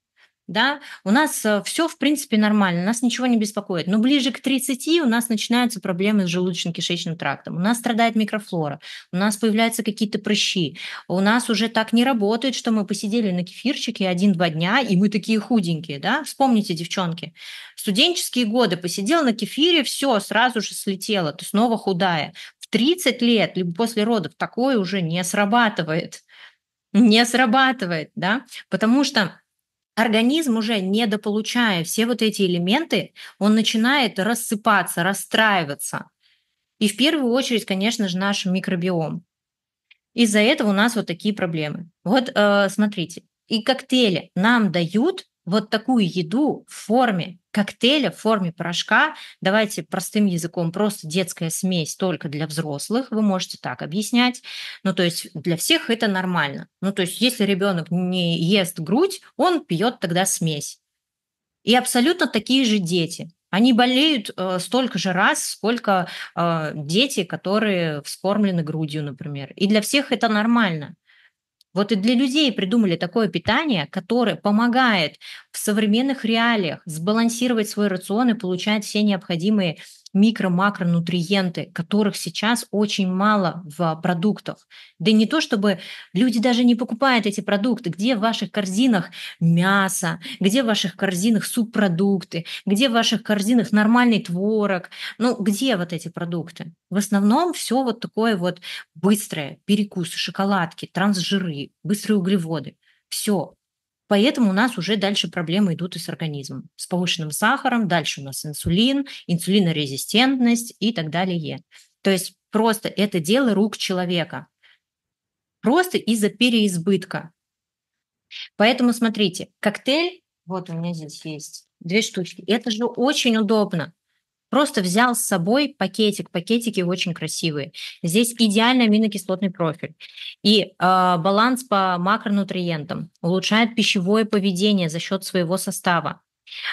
да, у нас э, все, в принципе, нормально, нас ничего не беспокоит. Но ближе к 30 у нас начинаются проблемы с желудочно-кишечным трактом, у нас страдает микрофлора, у нас появляются какие-то прыщи, у нас уже так не работает, что мы посидели на кефирчике один-два дня, и мы такие худенькие, да, вспомните, девчонки, студенческие годы посидел на кефире, все, сразу же слетело, ты снова худая. В 30 лет, либо после родов, такое уже не срабатывает, не срабатывает, да, потому что организм уже недополучая все вот эти элементы, он начинает рассыпаться, расстраиваться. И в первую очередь, конечно же, наш микробиом. Из-за этого у нас вот такие проблемы. Вот э, смотрите, и коктейли нам дают вот такую еду в форме коктейля в форме порошка. Давайте простым языком, просто детская смесь только для взрослых. Вы можете так объяснять. Ну, то есть для всех это нормально. Ну, то есть если ребенок не ест грудь, он пьет тогда смесь. И абсолютно такие же дети. Они болеют э, столько же раз, сколько э, дети, которые вскормлены грудью, например. И для всех это нормально. Вот и для людей придумали такое питание, которое помогает в современных реалиях сбалансировать свой рацион и получать все необходимые микро-макронутриенты, которых сейчас очень мало в продуктах. Да не то, чтобы люди даже не покупают эти продукты. Где в ваших корзинах мясо? Где в ваших корзинах субпродукты? Где в ваших корзинах нормальный творог? Ну, где вот эти продукты? В основном все вот такое вот быстрое, перекусы, шоколадки, трансжиры, быстрые углеводы. Все, Поэтому у нас уже дальше проблемы идут и с организмом. С повышенным сахаром, дальше у нас инсулин, инсулинорезистентность и так далее. То есть просто это дело рук человека. Просто из-за переизбытка. Поэтому смотрите, коктейль, вот у меня здесь есть две штучки, это же очень удобно. Просто взял с собой пакетик, пакетики очень красивые. Здесь идеальный аминокислотный профиль. И э, баланс по макронутриентам улучшает пищевое поведение за счет своего состава.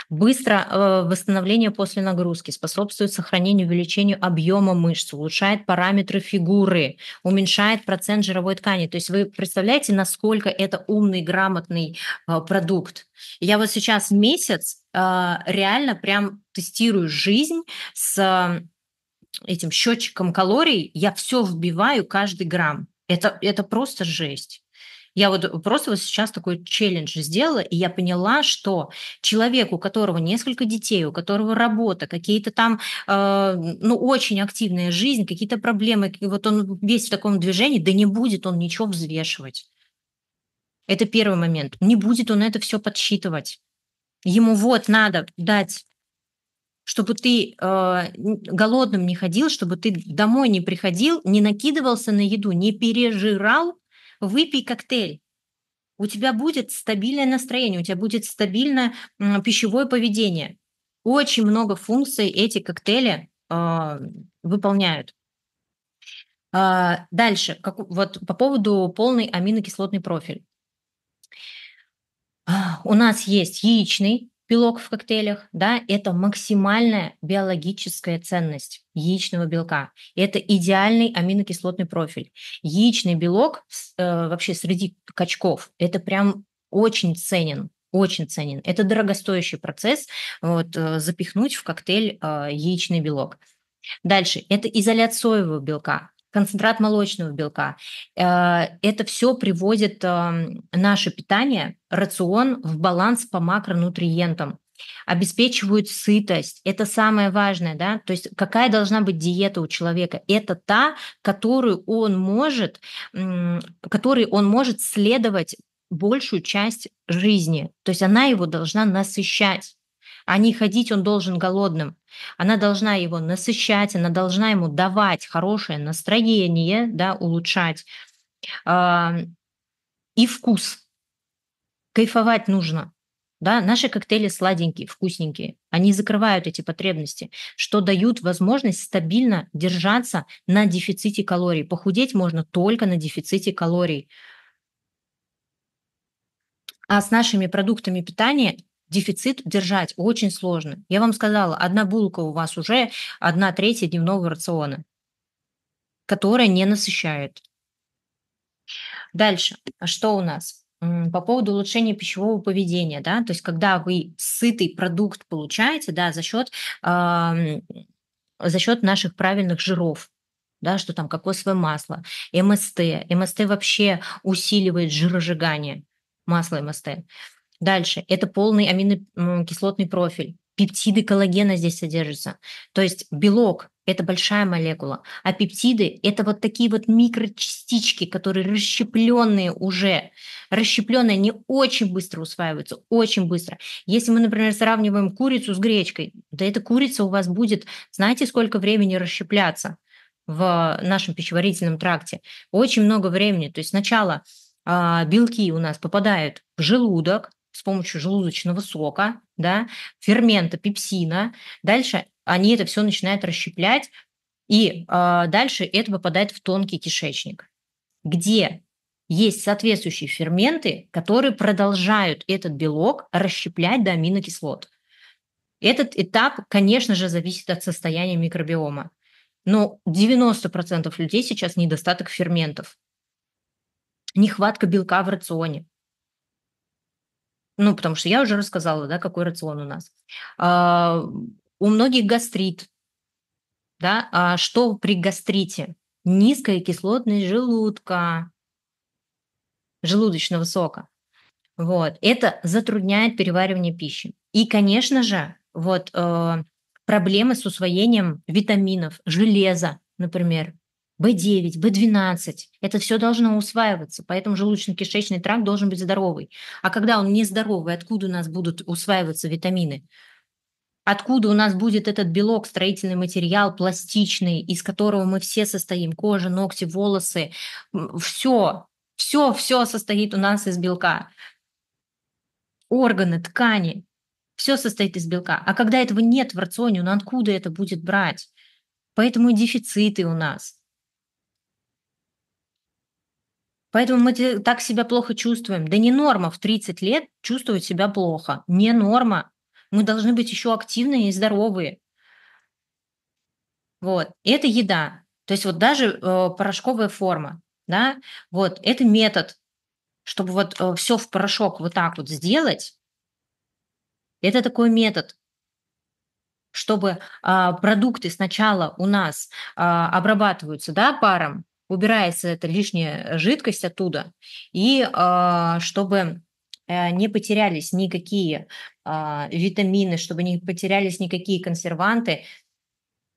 Быстро э, восстановление после нагрузки способствует сохранению увеличению объема мышц, улучшает параметры фигуры, уменьшает процент жировой ткани. То есть вы представляете, насколько это умный, грамотный э, продукт. Я вот сейчас месяц э, реально прям тестирую жизнь с этим счетчиком калорий. Я все вбиваю каждый грамм. Это, это просто жесть. Я вот э, просто вот сейчас такой челлендж сделала, и я поняла, что человек, у которого несколько детей, у которого работа, какие-то там, э, ну, очень активная жизнь, какие-то проблемы, и вот он весь в таком движении, да не будет он ничего взвешивать. Это первый момент. Не будет он это все подсчитывать. Ему вот надо дать чтобы ты э, голодным не ходил, чтобы ты домой не приходил, не накидывался на еду, не пережирал выпей коктейль, у тебя будет стабильное настроение, у тебя будет стабильное пищевое поведение. Очень много функций эти коктейли э, выполняют. А, дальше, как, вот по поводу полный аминокислотный профиль. А, у нас есть яичный, белок в коктейлях, да, это максимальная биологическая ценность яичного белка. Это идеальный аминокислотный профиль. Яичный белок э, вообще среди качков, это прям очень ценен очень ценен. Это дорогостоящий процесс, вот, э, запихнуть в коктейль э, яичный белок. Дальше, это изоляция соевого белка концентрат молочного белка. Э, это все приводит э, наше питание, рацион в баланс по макронутриентам обеспечивают сытость. Это самое важное, да, то есть какая должна быть диета у человека. Это та, которую он может, который он может следовать большую часть жизни. То есть она его должна насыщать а не ходить он должен голодным. Она должна его насыщать, она должна ему давать хорошее настроение, да, улучшать. И вкус. Кайфовать нужно. Да, наши коктейли сладенькие, вкусненькие. Они закрывают эти потребности, что дают возможность стабильно держаться на дефиците калорий. Похудеть можно только на дефиците калорий. А с нашими продуктами питания дефицит держать очень сложно. Я вам сказала, одна булка у вас уже одна третья дневного рациона, которая не насыщает. Дальше, что у нас? По поводу улучшения пищевого поведения, да, то есть когда вы сытый продукт получаете, да, за счет, э, за счет наших правильных жиров, да, что там кокосовое масло, МСТ. МСТ вообще усиливает жиросжигание, масло МСТ. Дальше. Это полный аминокислотный профиль. Пептиды коллагена здесь содержатся. То есть белок – это большая молекула, а пептиды – это вот такие вот микрочастички, которые расщепленные уже. Расщепленные, они очень быстро усваиваются, очень быстро. Если мы, например, сравниваем курицу с гречкой, да эта курица у вас будет, знаете, сколько времени расщепляться в нашем пищеварительном тракте? Очень много времени. То есть сначала а, белки у нас попадают в желудок, с помощью желудочного сока, да, фермента, пепсина. Дальше они это все начинают расщеплять, и э, дальше это попадает в тонкий кишечник, где есть соответствующие ферменты, которые продолжают этот белок расщеплять до аминокислот. Этот этап, конечно же, зависит от состояния микробиома. Но 90% людей сейчас недостаток ферментов. Нехватка белка в рационе, ну, потому что я уже рассказала, да, какой рацион у нас. А, у многих гастрит. Да? А что при гастрите? Низкая кислотность желудка, желудочного сока. Вот. Это затрудняет переваривание пищи. И, конечно же, вот э, проблемы с усвоением витаминов, железа, например, B9, B12. Это все должно усваиваться, поэтому желудочно-кишечный тракт должен быть здоровый. А когда он нездоровый, откуда у нас будут усваиваться витамины? Откуда у нас будет этот белок, строительный материал, пластичный, из которого мы все состоим, кожа, ногти, волосы, все, все, все состоит у нас из белка. Органы, ткани, все состоит из белка. А когда этого нет в рационе, он ну откуда это будет брать? Поэтому и дефициты у нас. Поэтому мы так себя плохо чувствуем. Да не норма в 30 лет чувствовать себя плохо. Не норма. Мы должны быть еще активные и здоровые. Вот. Это еда. То есть вот даже э, порошковая форма, да, вот это метод, чтобы вот э, все в порошок вот так вот сделать. Это такой метод, чтобы э, продукты сначала у нас э, обрабатываются, да, паром, убирается эта лишняя жидкость оттуда, и а, чтобы э, не потерялись никакие а, витамины, чтобы не потерялись никакие консерванты,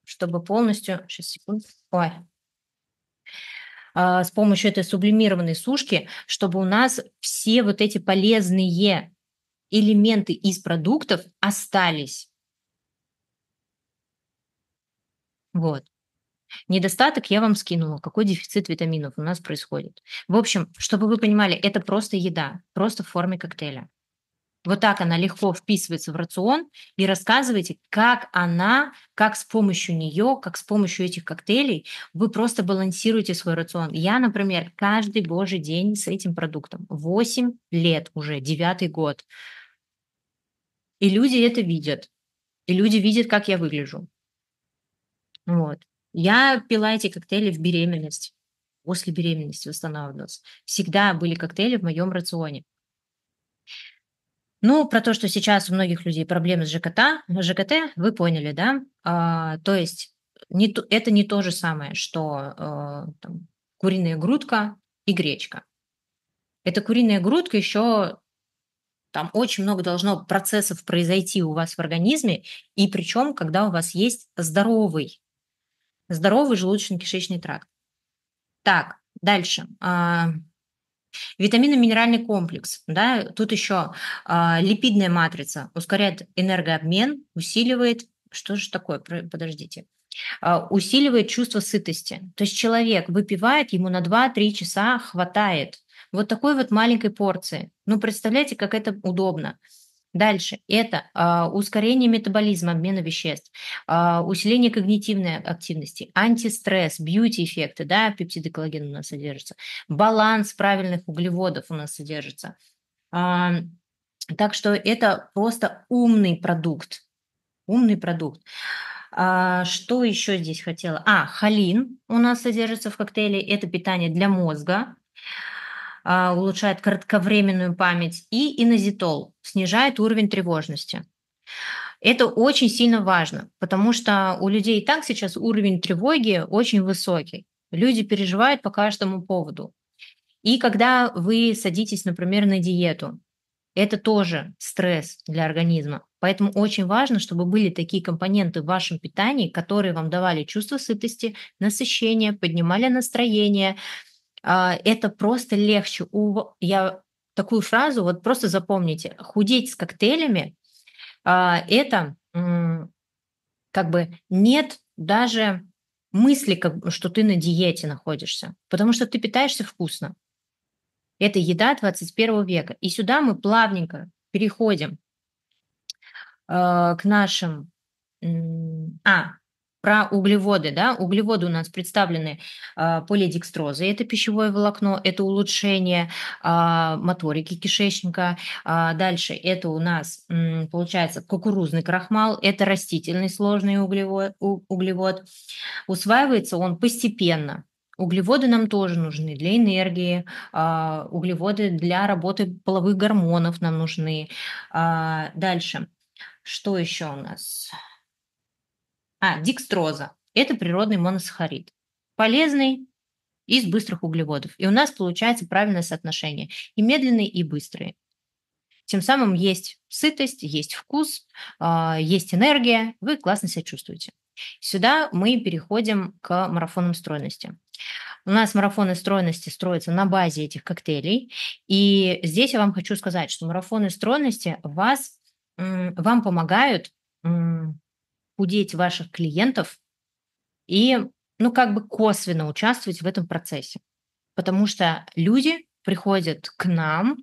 чтобы полностью... Сейчас, секунду. Ой, а, с помощью этой сублимированной сушки, чтобы у нас все вот эти полезные элементы из продуктов остались. Вот недостаток я вам скинула, какой дефицит витаминов у нас происходит. В общем, чтобы вы понимали, это просто еда, просто в форме коктейля. Вот так она легко вписывается в рацион и рассказывайте, как она, как с помощью нее, как с помощью этих коктейлей вы просто балансируете свой рацион. Я, например, каждый божий день с этим продуктом. 8 лет уже, девятый год. И люди это видят. И люди видят, как я выгляжу. Вот. Я пила эти коктейли в беременность, после беременности восстанавливалась. Всегда были коктейли в моем рационе. Ну, про то, что сейчас у многих людей проблемы с ЖКТ, ЖКТ вы поняли, да? А, то есть не, это не то же самое, что а, там, куриная грудка и гречка. Эта куриная грудка еще там очень много должно процессов произойти у вас в организме, и причем, когда у вас есть здоровый Здоровый желудочно-кишечный тракт. Так, дальше. А, Витаминно-минеральный комплекс, да, тут еще а, липидная матрица ускоряет энергообмен, усиливает, что же такое, подождите, а, усиливает чувство сытости. То есть человек выпивает, ему на 2-3 часа хватает вот такой вот маленькой порции. Ну, представляете, как это удобно. Дальше это а, ускорение метаболизма, обмена веществ, а, усиление когнитивной активности, антистресс, бьюти-эффекты, да, пептиды коллагена у нас содержатся, баланс правильных углеводов у нас содержится. А, так что это просто умный продукт, умный продукт. А, что еще здесь хотела? А, холин у нас содержится в коктейле, это питание для мозга. А, улучшает кратковременную память, и инозитол снижает уровень тревожности. Это очень сильно важно, потому что у людей и так сейчас уровень тревоги очень высокий. Люди переживают по каждому поводу. И когда вы садитесь, например, на диету, это тоже стресс для организма. Поэтому очень важно, чтобы были такие компоненты в вашем питании, которые вам давали чувство сытости, насыщения, поднимали настроение, а, это просто легче. У Я такую фразу, вот просто запомните, худеть с коктейлями, а, это как бы нет даже мысли, как, что ты на диете находишься, потому что ты питаешься вкусно. Это еда 21 века. И сюда мы плавненько переходим э, к нашим... А, про углеводы, да, углеводы у нас представлены э, а, полидекстрозой, это пищевое волокно, это улучшение э, моторики кишечника, э, дальше это у нас э, получается кукурузный крахмал, это растительный сложный углевод, у, углевод, усваивается он постепенно, Углеводы нам тоже нужны для энергии, э, углеводы для работы половых гормонов нам нужны. Э, дальше, что еще у нас? А, декстроза. Это природный моносахарид. Полезный из быстрых углеводов. И у нас получается правильное соотношение. И медленные, и быстрые. Тем самым есть сытость, есть вкус, а, есть энергия. Вы классно себя чувствуете. Сюда мы переходим к марафонам стройности. У нас марафоны стройности строятся на базе этих коктейлей. И здесь я вам хочу сказать, что марафоны стройности вас, вам помогают худеть ваших клиентов и, ну, как бы косвенно участвовать в этом процессе. Потому что люди приходят к нам,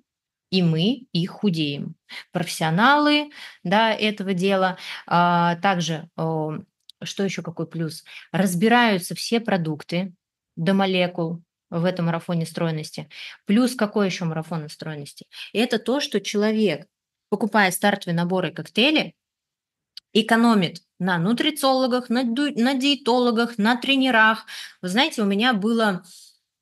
и мы их худеем. Профессионалы да, этого дела. А, также, что еще какой плюс? Разбираются все продукты до молекул, в этом марафоне стройности. Плюс какой еще марафон стройности? Это то, что человек, покупая стартовые наборы коктейли, экономит на нутрициологах, на, на диетологах, на тренерах. Вы знаете, у меня было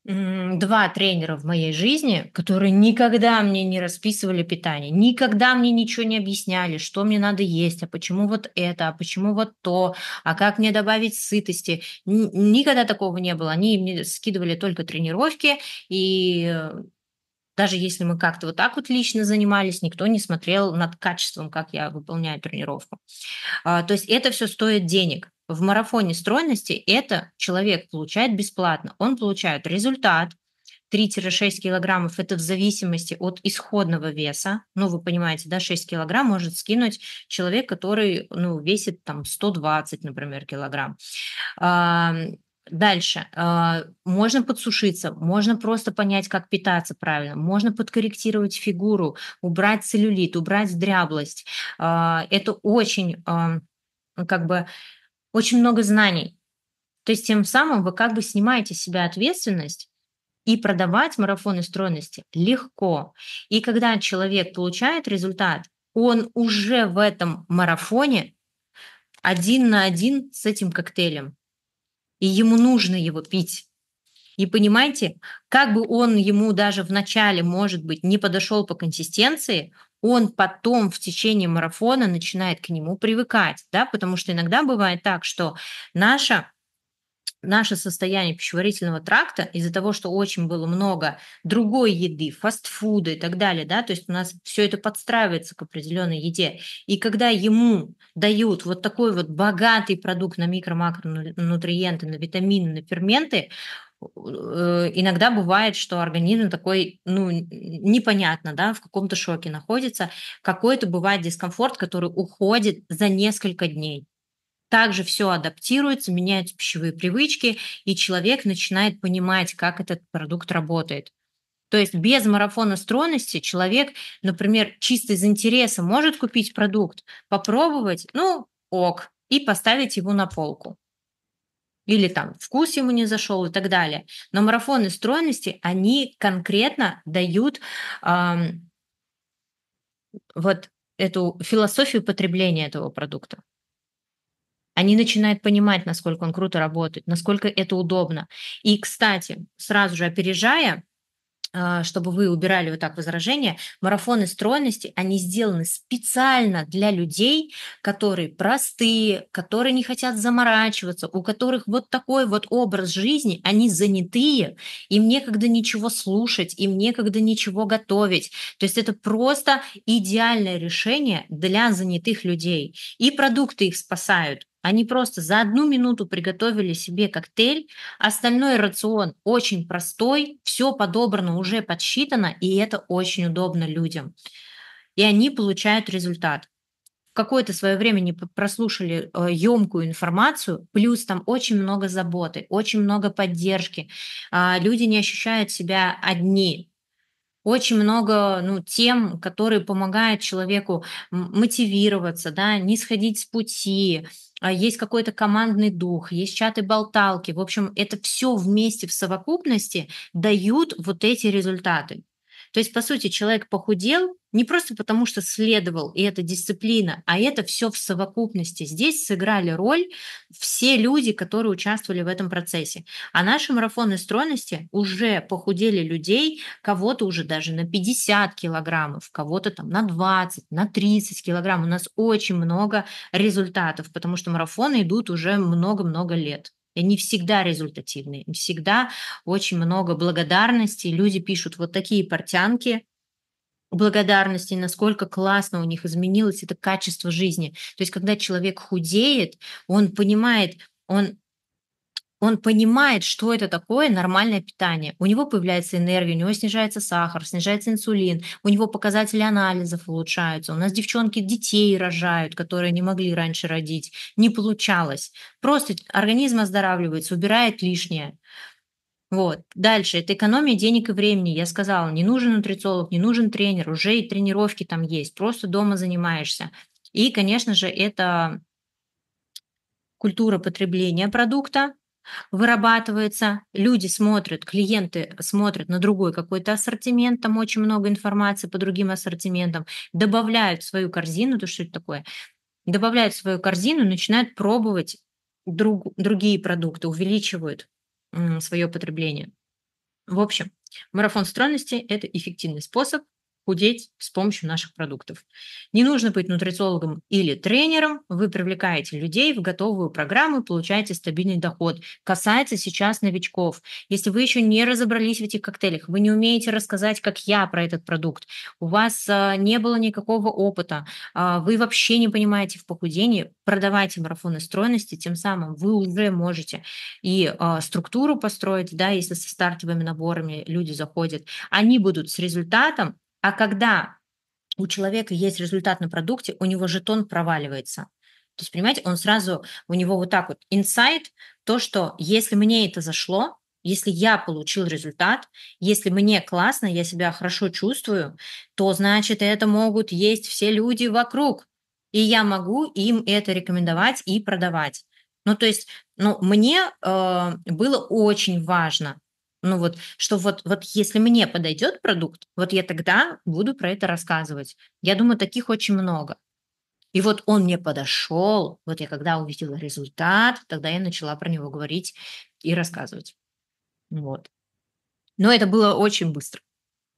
два тренера в моей жизни, которые никогда мне не расписывали питание, никогда мне ничего не объясняли, что мне надо есть, а почему вот это, а почему вот то, а как мне добавить сытости. Никогда такого не было. Они мне скидывали только тренировки и э, даже если мы как-то вот так вот лично занимались, никто не смотрел над качеством, как я выполняю тренировку. А, то есть это все стоит денег. В марафоне стройности это человек получает бесплатно. Он получает результат, 3-6 килограммов – это в зависимости от исходного веса. Ну, вы понимаете, да, 6 килограмм может скинуть человек, который, ну, весит там 120, например, килограмм. Дальше. А, можно подсушиться, можно просто понять, как питаться правильно, можно подкорректировать фигуру, убрать целлюлит, убрать дряблость. А, это очень, а, как бы, очень много знаний. То есть тем самым вы как бы снимаете с себя ответственность и продавать марафоны стройности легко. И когда человек получает результат, он уже в этом марафоне один на один с этим коктейлем и ему нужно его пить. И понимаете, как бы он ему даже в начале, может быть, не подошел по консистенции, он потом в течение марафона начинает к нему привыкать, да, потому что иногда бывает так, что наша наше состояние пищеварительного тракта из-за того, что очень было много другой еды, фастфуда и так далее, да, то есть у нас все это подстраивается к определенной еде. И когда ему дают вот такой вот богатый продукт на микро-макронутриенты, на витамины, на ферменты, э, иногда бывает, что организм такой, ну, непонятно, да, в каком-то шоке находится. Какой-то бывает дискомфорт, который уходит за несколько дней также все адаптируется, меняются пищевые привычки, и человек начинает понимать, как этот продукт работает. То есть без марафона стройности человек, например, чисто из интереса может купить продукт, попробовать, ну, ок, и поставить его на полку. Или там вкус ему не зашел и так далее. Но марафоны стройности, они конкретно дают эм, вот эту философию потребления этого продукта. Они начинают понимать, насколько он круто работает, насколько это удобно. И, кстати, сразу же опережая, а, чтобы вы убирали вот так возражения, марафоны стройности, они сделаны специально для людей, которые простые, которые не хотят заморачиваться, у которых вот такой вот образ жизни, они занятые, им некогда ничего слушать, им некогда ничего готовить. То есть это просто идеальное решение для занятых людей. И продукты их спасают, они просто за одну минуту приготовили себе коктейль. Остальной рацион очень простой, все подобрано, уже подсчитано, и это очень удобно людям. И они получают результат. В какое-то свое время не прослушали емкую э, информацию, плюс там очень много заботы, очень много поддержки. А, люди не ощущают себя одни, очень много ну, тем, которые помогают человеку мотивироваться, да, не сходить с пути, а, есть какой-то командный дух, есть чаты-болталки. В общем, это все вместе в совокупности дают вот эти результаты. То есть, по сути, человек похудел не просто потому, что следовал, и это дисциплина, а это все в совокупности. Здесь сыграли роль все люди, которые участвовали в этом процессе. А наши марафоны стройности уже похудели людей, кого-то уже даже на 50 килограммов, кого-то там на 20, на 30 килограмм. У нас очень много результатов, потому что марафоны идут уже много-много лет не всегда результативные, им всегда очень много благодарности. Люди пишут вот такие портянки, благодарности, насколько классно у них изменилось это качество жизни. То есть, когда человек худеет, он понимает, он он понимает, что это такое нормальное питание. У него появляется энергия, у него снижается сахар, снижается инсулин, у него показатели анализов улучшаются. У нас девчонки детей рожают, которые не могли раньше родить, не получалось. Просто организм оздоравливается, убирает лишнее. Вот. Дальше. Это экономия денег и времени. Я сказала, не нужен нутрициолог, не нужен тренер, уже и тренировки там есть, просто дома занимаешься. И, конечно же, это культура потребления продукта, вырабатывается, люди смотрят, клиенты смотрят на другой какой-то ассортимент, там очень много информации по другим ассортиментам, добавляют в свою корзину, то что это такое, добавляют в свою корзину, начинают пробовать друг, другие продукты, увеличивают м, свое потребление. В общем, марафон стройности – это эффективный способ худеть с помощью наших продуктов. Не нужно быть нутрициологом или тренером, вы привлекаете людей в готовую программу и получаете стабильный доход. Касается сейчас новичков. Если вы еще не разобрались в этих коктейлях, вы не умеете рассказать, как я про этот продукт, у вас а, не было никакого опыта, а, вы вообще не понимаете в похудении, продавайте марафоны стройности, тем самым вы уже можете и а, структуру построить, да, если со стартовыми наборами люди заходят, они будут с результатом, а когда у человека есть результат на продукте, у него жетон проваливается. То есть, понимаете, он сразу, у него вот так вот инсайт, то, что если мне это зашло, если я получил результат, если мне классно, я себя хорошо чувствую, то значит это могут есть все люди вокруг. И я могу им это рекомендовать и продавать. Ну, то есть, ну, мне э, было очень важно ну вот, что вот, вот если мне подойдет продукт, вот я тогда буду про это рассказывать. Я думаю, таких очень много. И вот он мне подошел, вот я когда увидела результат, тогда я начала про него говорить и рассказывать. Вот. Но это было очень быстро.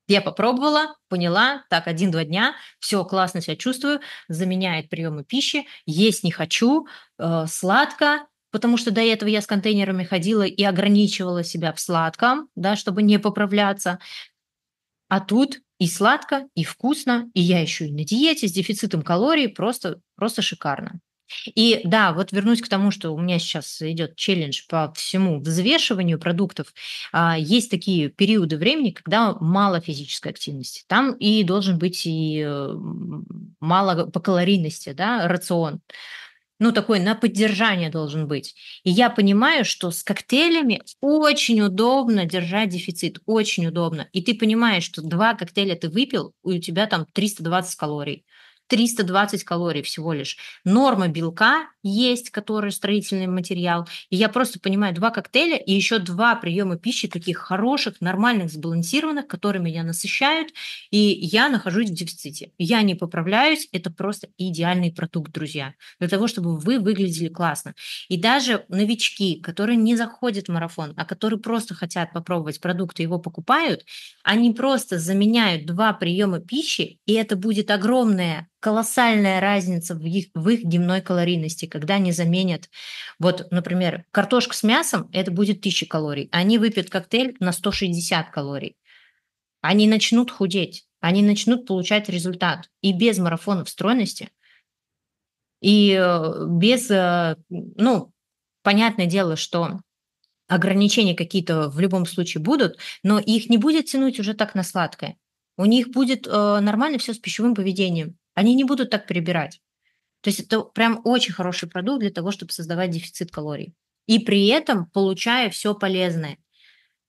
Я попробовала, поняла, так, один-два дня, все, классно себя чувствую, заменяет приемы пищи, есть не хочу, э, сладко, потому что до этого я с контейнерами ходила и ограничивала себя в сладком, да, чтобы не поправляться. А тут и сладко, и вкусно, и я еще и на диете с дефицитом калорий, просто, просто шикарно. И да, вот вернусь к тому, что у меня сейчас идет челлендж по всему взвешиванию продуктов. А, есть такие периоды времени, когда мало физической активности. Там и должен быть и э, мало по калорийности, да, рацион ну, такой на поддержание должен быть. И я понимаю, что с коктейлями очень удобно держать дефицит, очень удобно. И ты понимаешь, что два коктейля ты выпил, и у тебя там 320 калорий. 320 калорий всего лишь. Норма белка есть, который строительный материал. И я просто понимаю, два коктейля и еще два приема пищи таких хороших, нормальных, сбалансированных, которые меня насыщают, и я нахожусь в дефиците. Я не поправляюсь, это просто идеальный продукт, друзья, для того, чтобы вы выглядели классно. И даже новички, которые не заходят в марафон, а которые просто хотят попробовать продукт и его покупают, они просто заменяют два приема пищи, и это будет огромное колоссальная разница в их, в их дневной калорийности, когда они заменят, вот, например, картошку с мясом, это будет 1000 калорий, они выпьют коктейль на 160 калорий. Они начнут худеть, они начнут получать результат и без марафонов стройности, и э, без, э, ну, понятное дело, что ограничения какие-то в любом случае будут, но их не будет тянуть уже так на сладкое. У них будет э, нормально все с пищевым поведением. Они не будут так перебирать. То есть это прям очень хороший продукт для того, чтобы создавать дефицит калорий. И при этом получая все полезное.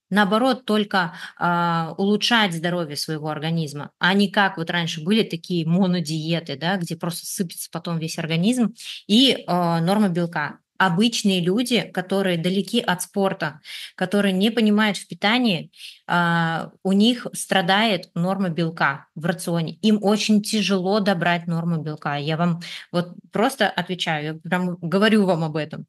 Наоборот, только э, улучшать здоровье своего организма, а не как вот раньше были такие монодиеты, да, где просто сыпется потом весь организм, и э, норма белка обычные люди, которые далеки от спорта, которые не понимают в питании, а, у них страдает норма белка в рационе. Им очень тяжело добрать норму белка. Я вам вот просто отвечаю, я прям говорю вам об этом.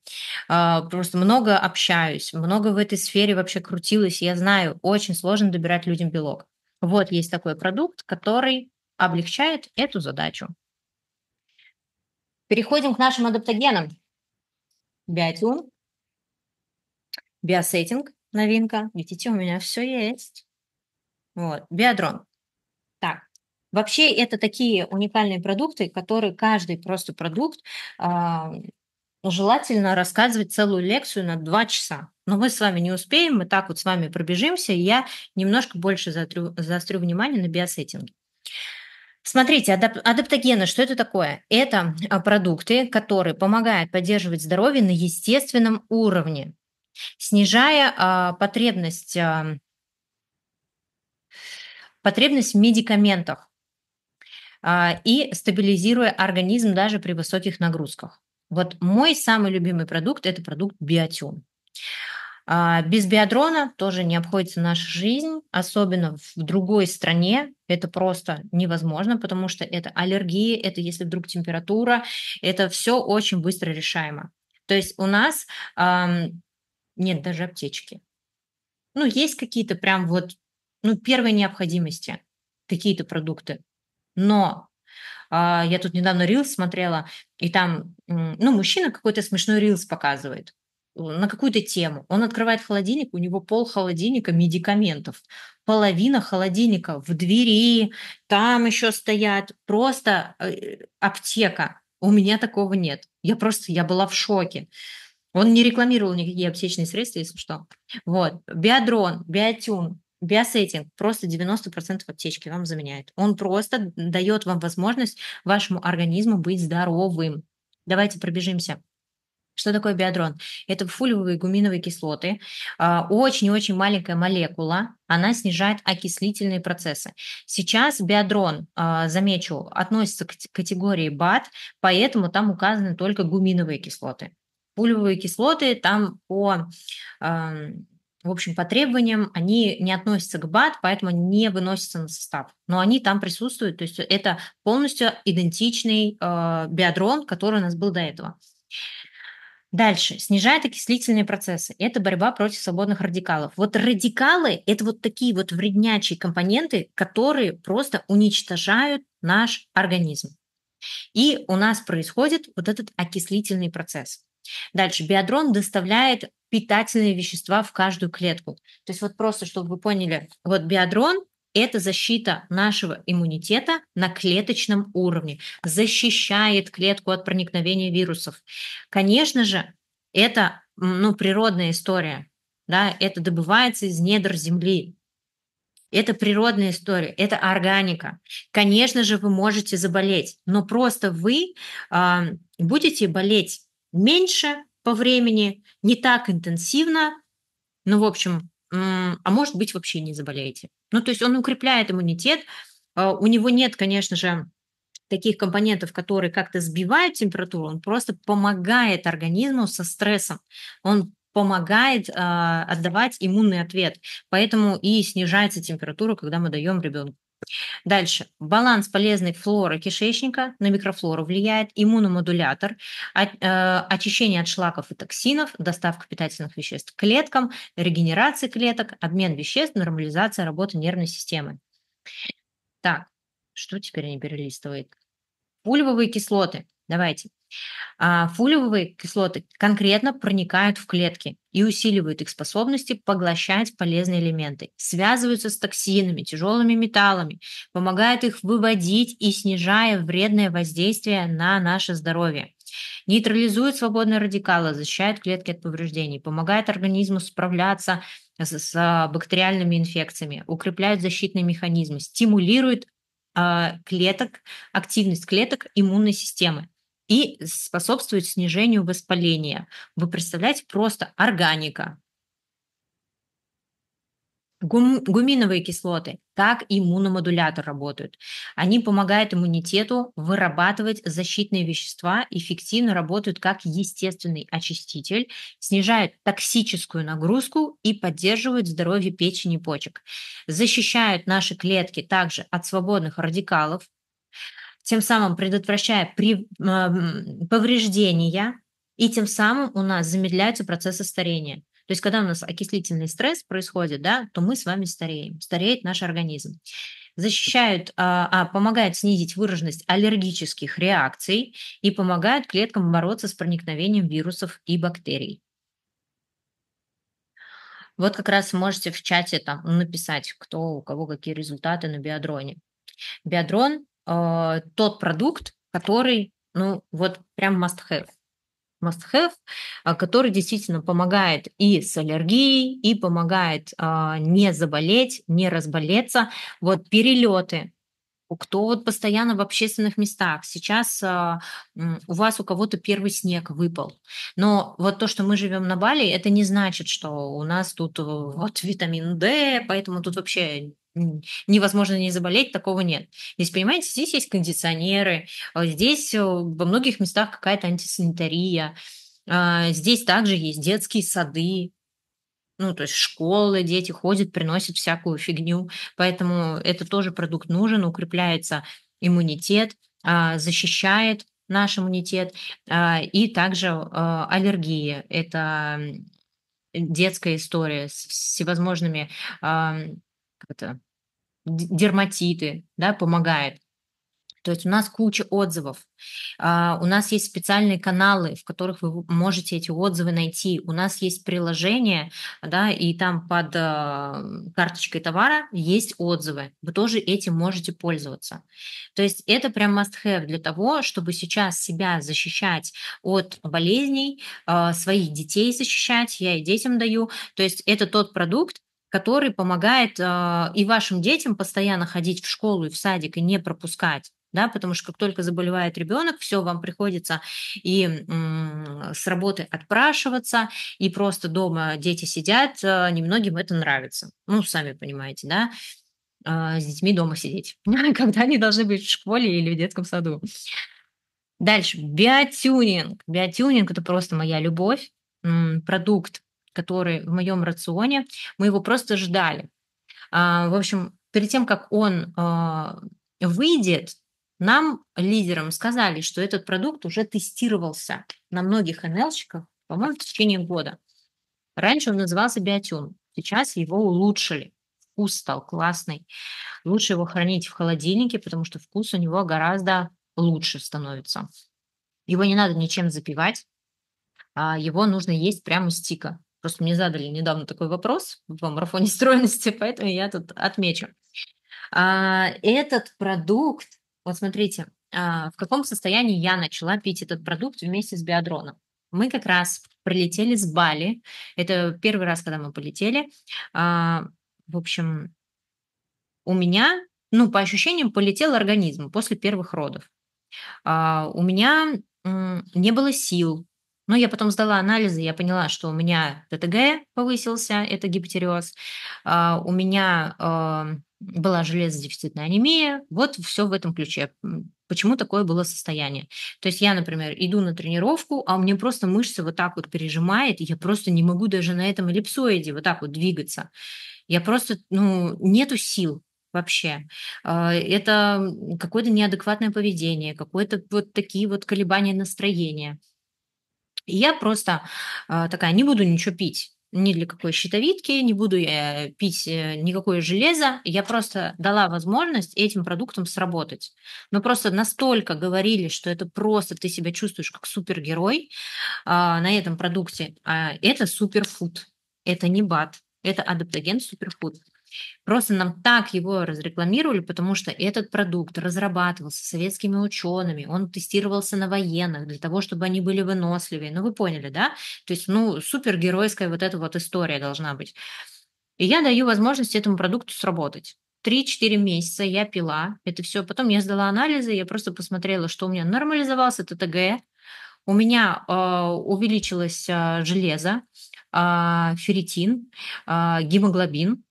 А, просто много общаюсь, много в этой сфере вообще крутилась. Я знаю, очень сложно добирать людям белок. Вот есть такой продукт, который облегчает эту задачу. Переходим к нашим адаптогенам биотюн, биосеттинг, новинка. Видите, у меня все есть. Вот, биодрон. Так, вообще это такие уникальные продукты, которые каждый просто продукт э, желательно рассказывать целую лекцию на два часа. Но мы с вами не успеем, мы так вот с вами пробежимся, и я немножко больше затрю, заострю внимание на биосеттинге. Смотрите, адап- адаптогены, что это такое? Это а, продукты, которые помогают поддерживать здоровье на естественном уровне, снижая а, потребность, а, потребность в медикаментах а, и стабилизируя организм даже при высоких нагрузках. Вот мой самый любимый продукт – это продукт биотюн. А, без биодрона тоже не обходится наша жизнь, особенно в другой стране. Это просто невозможно, потому что это аллергии, это если вдруг температура, это все очень быстро решаемо. То есть у нас эм, нет даже аптечки. Ну, есть какие-то прям вот, ну, первые необходимости какие-то продукты. Но э, я тут недавно рилс смотрела, и там, ну, мужчина какой-то смешной рилс показывает на какую-то тему. Он открывает холодильник, у него пол холодильника медикаментов. Половина холодильника в двери, там еще стоят просто э, аптека. У меня такого нет. Я просто, я была в шоке. Он не рекламировал никакие аптечные средства, если что. Вот. Биодрон, биотюн, биосеттинг просто 90% аптечки вам заменяет. Он просто дает вам возможность вашему организму быть здоровым. Давайте пробежимся что такое биодрон? Это фулевые гуминовые кислоты. А, очень-очень маленькая молекула, она снижает окислительные процессы. Сейчас биодрон, а, замечу, относится к категории БАД, поэтому там указаны только гуминовые кислоты. Фулевые кислоты там по в общем, по требованиям они не относятся к БАД, поэтому не выносятся на состав. Но они там присутствуют, то есть это полностью идентичный а, биодрон, который у нас был до этого. Дальше. Снижает окислительные процессы. Это борьба против свободных радикалов. Вот радикалы – это вот такие вот вреднячие компоненты, которые просто уничтожают наш организм. И у нас происходит вот этот окислительный процесс. Дальше. Биодрон доставляет питательные вещества в каждую клетку. То есть вот просто, чтобы вы поняли, вот биодрон это защита нашего иммунитета на клеточном уровне, защищает клетку от проникновения вирусов. Конечно же, это ну, природная история, да, это добывается из недр земли. Это природная история, это органика. Конечно же, вы можете заболеть, но просто вы э, будете болеть меньше по времени, не так интенсивно, ну, в общем, а может быть, вообще не заболеете. Ну, то есть он укрепляет иммунитет. А, у него нет, конечно же, таких компонентов, которые как-то сбивают температуру, он просто помогает организму со стрессом. Он помогает э, отдавать иммунный ответ. Поэтому и снижается температура, когда мы даем ребенку. Дальше. Баланс полезной флоры кишечника на микрофлору влияет, иммуномодулятор, а, э, очищение от шлаков и токсинов, доставка питательных веществ к клеткам, регенерация клеток, обмен веществ, нормализация работы нервной системы. Так, что теперь не перелистывает? Пульвовые кислоты. Давайте. А фулевые кислоты конкретно проникают в клетки и усиливают их способности поглощать полезные элементы, связываются с токсинами, тяжелыми металлами, помогают их выводить и снижая вредное воздействие на наше здоровье. Нейтрализуют свободные радикалы, защищают клетки от повреждений, помогает организму справляться с, с а, бактериальными инфекциями, укрепляет защитные механизмы, стимулирует э, а, клеток, активность клеток иммунной системы, и способствует снижению воспаления. Вы представляете, просто органика. Гум, гуминовые кислоты как иммуномодулятор работают. Они помогают иммунитету вырабатывать защитные вещества, эффективно работают как естественный очиститель, снижают токсическую нагрузку и поддерживают здоровье печени и почек. Защищают наши клетки также от свободных радикалов, тем самым предотвращая при, э, повреждения, и тем самым у нас замедляются процессы старения. То есть, когда у нас окислительный стресс происходит, да, то мы с вами стареем, стареет наш организм. Защищают, а, а, помогают снизить выраженность аллергических реакций и помогают клеткам бороться с проникновением вирусов и бактерий. Вот как раз можете в чате там написать, кто у кого какие результаты на биодроне. Биодрон э, тот продукт, который, ну, вот прям must-have must-have, а, который действительно помогает и с аллергией, и помогает а, не заболеть, не разболеться. Вот перелеты, кто вот постоянно в общественных местах. Сейчас э, у вас у кого-то первый снег выпал. Но вот то, что мы живем на Бали, это не значит, что у нас тут э, вот витамин D, поэтому тут вообще невозможно не заболеть, такого нет. Здесь, понимаете, здесь есть кондиционеры, а здесь э, во многих местах какая-то антисанитария, а, здесь также есть детские сады, ну, то есть школы, дети ходят, приносят всякую фигню. Поэтому это тоже продукт нужен, укрепляется иммунитет, а, защищает наш иммунитет. А, и также а, аллергии. Это детская история с всевозможными это, дерматиты, да, помогает. То есть у нас куча отзывов. А, у нас есть специальные каналы, в которых вы можете эти отзывы найти. У нас есть приложение, да, и там под а, карточкой товара есть отзывы. Вы тоже этим можете пользоваться. То есть это прям must-have для того, чтобы сейчас себя защищать от болезней, а, своих детей защищать. Я и детям даю. То есть это тот продукт, который помогает э, и вашим детям постоянно ходить в школу и в садик и не пропускать да, потому что как только заболевает ребенок, все, вам приходится и с работы отпрашиваться, и просто дома дети сидят, а, немногим это нравится. Ну, сами понимаете, да, а, с детьми дома сидеть, когда они должны быть в школе или в детском саду. Дальше, биотюнинг. Биотюнинг – это просто моя любовь, продукт, который в моем рационе. Мы его просто ждали. А, в общем, перед тем, как он выйдет, нам, лидерам, сказали, что этот продукт уже тестировался на многих НЛщиках, по-моему, в течение года. Раньше он назывался биотюн, сейчас его улучшили. Вкус стал классный. Лучше его хранить в холодильнике, потому что вкус у него гораздо лучше становится. Его не надо ничем запивать, а его нужно есть прямо с тика. Просто мне задали недавно такой вопрос в марафоне стройности, поэтому я тут отмечу. А, этот продукт вот смотрите, а, в каком состоянии я начала пить этот продукт вместе с биодроном. Мы как раз прилетели с Бали. Это первый раз, когда мы полетели. А, в общем, у меня, ну, по ощущениям, полетел организм после первых родов. А, у меня не было сил. Но я потом сдала анализы, я поняла, что у меня ДТГ повысился, это гипотереоз. У меня была железодефицитная анемия, вот все в этом ключе. Почему такое было состояние? То есть я, например, иду на тренировку, а у меня просто мышцы вот так вот пережимает, и я просто не могу даже на этом эллипсоиде вот так вот двигаться. Я просто, ну, нету сил вообще. А, это какое-то неадекватное поведение, какое-то вот такие вот колебания настроения. И я просто а, такая, не буду ничего пить ни для какой щитовидки, не буду я пить э, никакое железо. Я просто дала возможность этим продуктам сработать. но просто настолько говорили, что это просто ты себя чувствуешь как супергерой а, на этом продукте. А это суперфуд, это не бат, это адаптоген суперфуд. Просто нам так его разрекламировали, потому что этот продукт разрабатывался советскими учеными, он тестировался на военных для того, чтобы они были выносливее. Ну, вы поняли, да? То есть, ну, супергеройская вот эта вот история должна быть. И я даю возможность этому продукту сработать. 3-4 месяца я пила это все. Потом я сдала анализы, я просто посмотрела, что у меня нормализовался ТТГ, у меня э, увеличилось э, железо, э, ферритин, э, гемоглобин,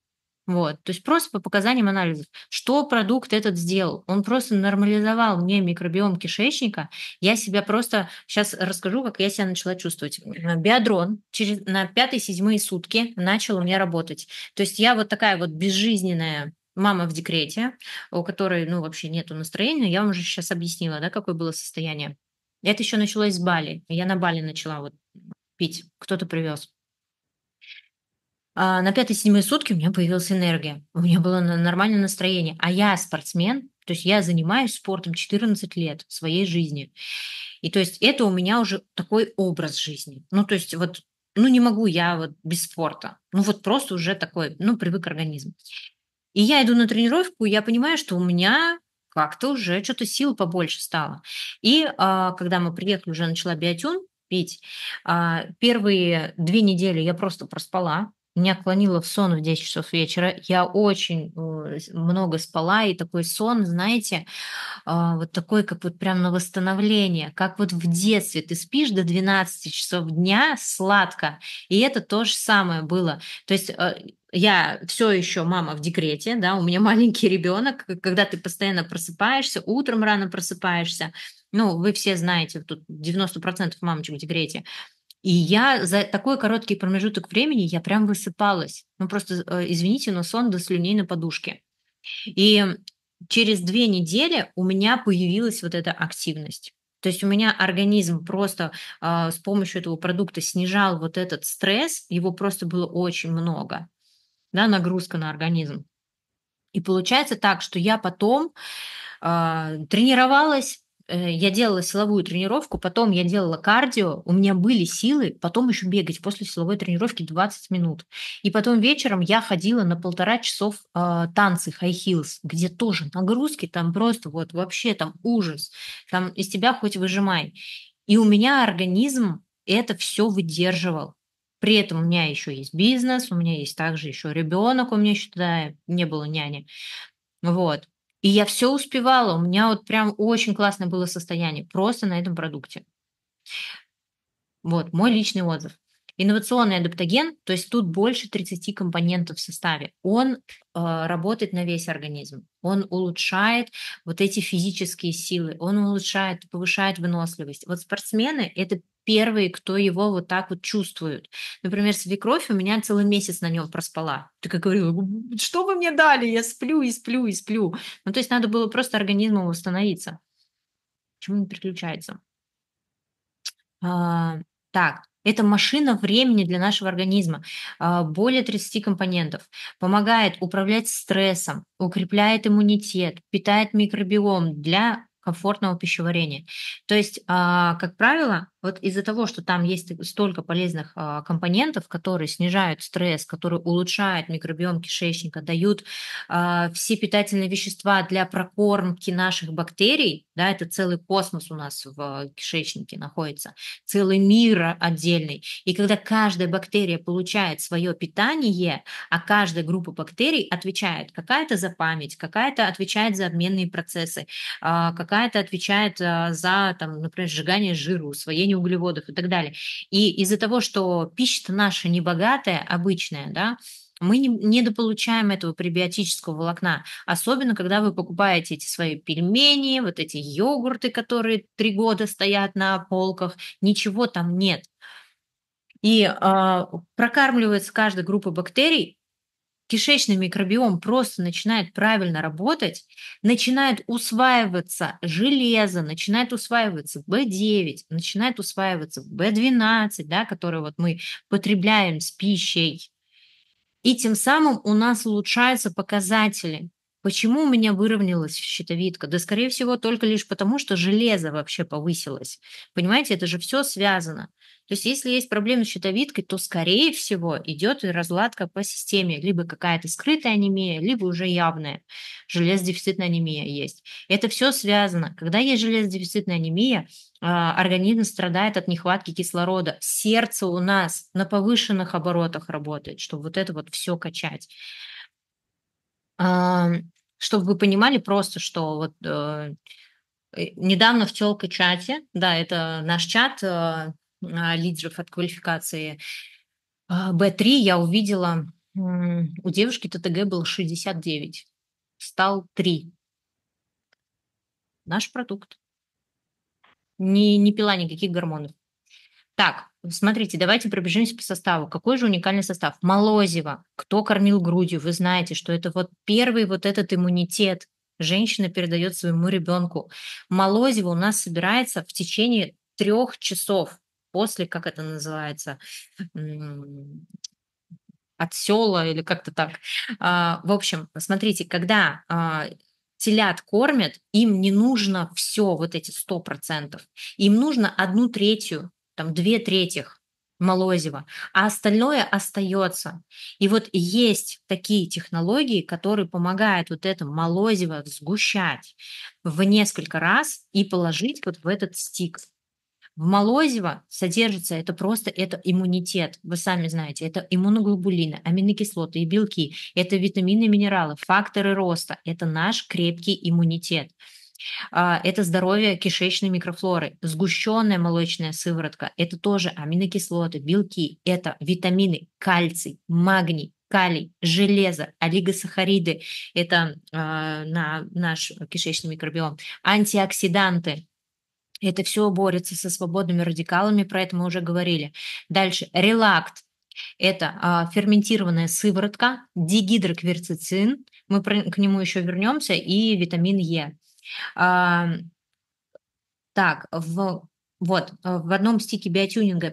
вот. То есть просто по показаниям анализов. Что продукт этот сделал? Он просто нормализовал мне микробиом кишечника. Я себя просто... Сейчас расскажу, как я себя начала чувствовать. Э, Биодрон через... на пятой-седьмые сутки начал у меня работать. То есть я вот такая вот безжизненная мама в декрете, у которой, ну, вообще нету настроения. Я вам уже сейчас объяснила, да, какое было состояние. Это еще началось с Бали. Я на Бали начала вот пить. Кто-то привез а на пятой-седьмой сутки у меня появилась энергия, у меня было нормальное настроение. А я спортсмен, то есть я занимаюсь спортом 14 лет своей жизни. И то есть это у меня уже такой образ жизни. Ну, то есть вот, ну, не могу я вот без спорта. Ну, вот просто уже такой, ну, привык организм. И я иду на тренировку, и я понимаю, что у меня как-то уже что-то сил побольше стало. И а, когда мы приехали, уже начала биотюн пить. А, первые две недели я просто проспала, меня клонило в сон в 10 часов вечера. Я очень э, много спала, и такой сон, знаете, а, вот такой, как вот прям на восстановление, как вот в детстве ты спишь до 12 часов дня сладко, и это то же самое было. То есть э, я все еще мама в декрете, да, у меня маленький ребенок, когда ты постоянно просыпаешься, утром рано просыпаешься, ну, вы все знаете, тут 90% мамочек в декрете, и я за такой короткий промежуток времени я прям высыпалась. Ну просто, э, извините, но сон до слюней на подушке. И через две недели у меня появилась вот эта активность. То есть у меня организм просто э, с помощью этого продукта снижал вот этот стресс, его просто было очень много, да, нагрузка на организм. И получается так, что я потом э, тренировалась, Э, я делала силовую тренировку, потом я делала кардио, у меня были силы, потом еще бегать после силовой тренировки 20 минут. И потом вечером я ходила на полтора часов э, танцы high heels, где тоже нагрузки, там просто вот вообще там ужас, там из тебя хоть выжимай. И у меня организм это все выдерживал. При этом у меня еще есть бизнес, у меня есть также еще ребенок, у меня еще тогда не было няни. Вот. И я все успевала, у меня вот прям очень классное было состояние просто на этом продукте. Вот мой личный отзыв. Инновационный адаптоген, то есть тут больше 30 компонентов в составе, он э, работает на весь организм, он улучшает вот эти физические силы, он улучшает, повышает выносливость. Вот спортсмены – это первые, кто его вот так вот чувствуют. Например, свекровь у меня целый месяц на нем проспала. Ты как говорила, что вы мне дали? Я сплю и сплю и сплю. Ну, то есть надо было просто организму восстановиться. Почему не переключается? А, так, это машина времени для нашего организма. А, более 30 компонентов. Помогает управлять стрессом, укрепляет иммунитет, питает микробиом для комфортного пищеварения. То есть, а, как правило, вот из-за того, что там есть столько полезных а, компонентов, которые снижают стресс, которые улучшают микробиом кишечника, дают а, все питательные вещества для прокормки наших бактерий, да, это целый космос у нас в кишечнике находится, целый мир отдельный. И когда каждая бактерия получает свое питание, а каждая группа бактерий отвечает, какая-то за память, какая-то отвечает за обменные процессы, а, какая-то отвечает а, за, там, например, сжигание жира, у своей сжиганию углеводов и так далее. И из-за того, что пища наша небогатая, обычная, да, мы не, недополучаем этого пребиотического волокна. Особенно, когда вы покупаете эти свои пельмени, вот эти йогурты, которые три года стоят на полках, ничего там нет. И э, прокармливается каждая группа бактерий кишечный микробиом просто начинает правильно работать, начинает усваиваться железо, начинает усваиваться B9, начинает усваиваться B12, да, которые вот мы потребляем с пищей. И тем самым у нас улучшаются показатели. Почему у меня выровнялась щитовидка? Да, скорее всего, только лишь потому, что железо вообще повысилось. Понимаете, это же все связано. То есть, если есть проблемы с щитовидкой, то, скорее всего, идет разладка по системе. Либо какая-то скрытая анемия, либо уже явная. Железодефицитная анемия есть. Это все связано. Когда есть железодефицитная анемия, а, организм страдает от нехватки кислорода. Сердце у нас на повышенных оборотах работает, чтобы вот это вот все качать. А, чтобы вы понимали просто, что вот э, э, недавно в телка чате, да, это наш чат э, а, лидеров от квалификации а, Б 3 я увидела, у девушки ТТГ было 69, стал 3. Наш продукт. Не, не пила никаких гормонов. Так, Смотрите, давайте пробежимся по составу. Какой же уникальный состав? Молозиво. Кто кормил грудью? Вы знаете, что это вот первый вот этот иммунитет женщина передает своему ребенку. Молозиво у нас собирается в течение трех часов после, как это называется, от села или как-то так. А, в общем, смотрите, когда а, телят кормят, им не нужно все вот эти 100%. Им нужно одну третью там две трети молозива, а остальное остается. И вот есть такие технологии, которые помогают вот это молозиво сгущать в несколько раз и положить вот в этот стик. В молозиво содержится это просто это иммунитет. Вы сами знаете, это иммуноглобулины, аминокислоты и белки, это витамины, минералы, факторы роста. Это наш крепкий иммунитет. А, это здоровье кишечной микрофлоры, сгущенная молочная сыворотка, это тоже аминокислоты, белки, это витамины, кальций, магний, калий, железо, олигосахариды, это э, на наш кишечный микробиом, антиоксиданты, это все борется со свободными радикалами, про это мы уже говорили. Дальше релакт, это э, ферментированная сыворотка, дигидрокверцицин, мы про, к нему еще вернемся, и витамин Е. А, так, в вот, э, в одном стике биотюнинга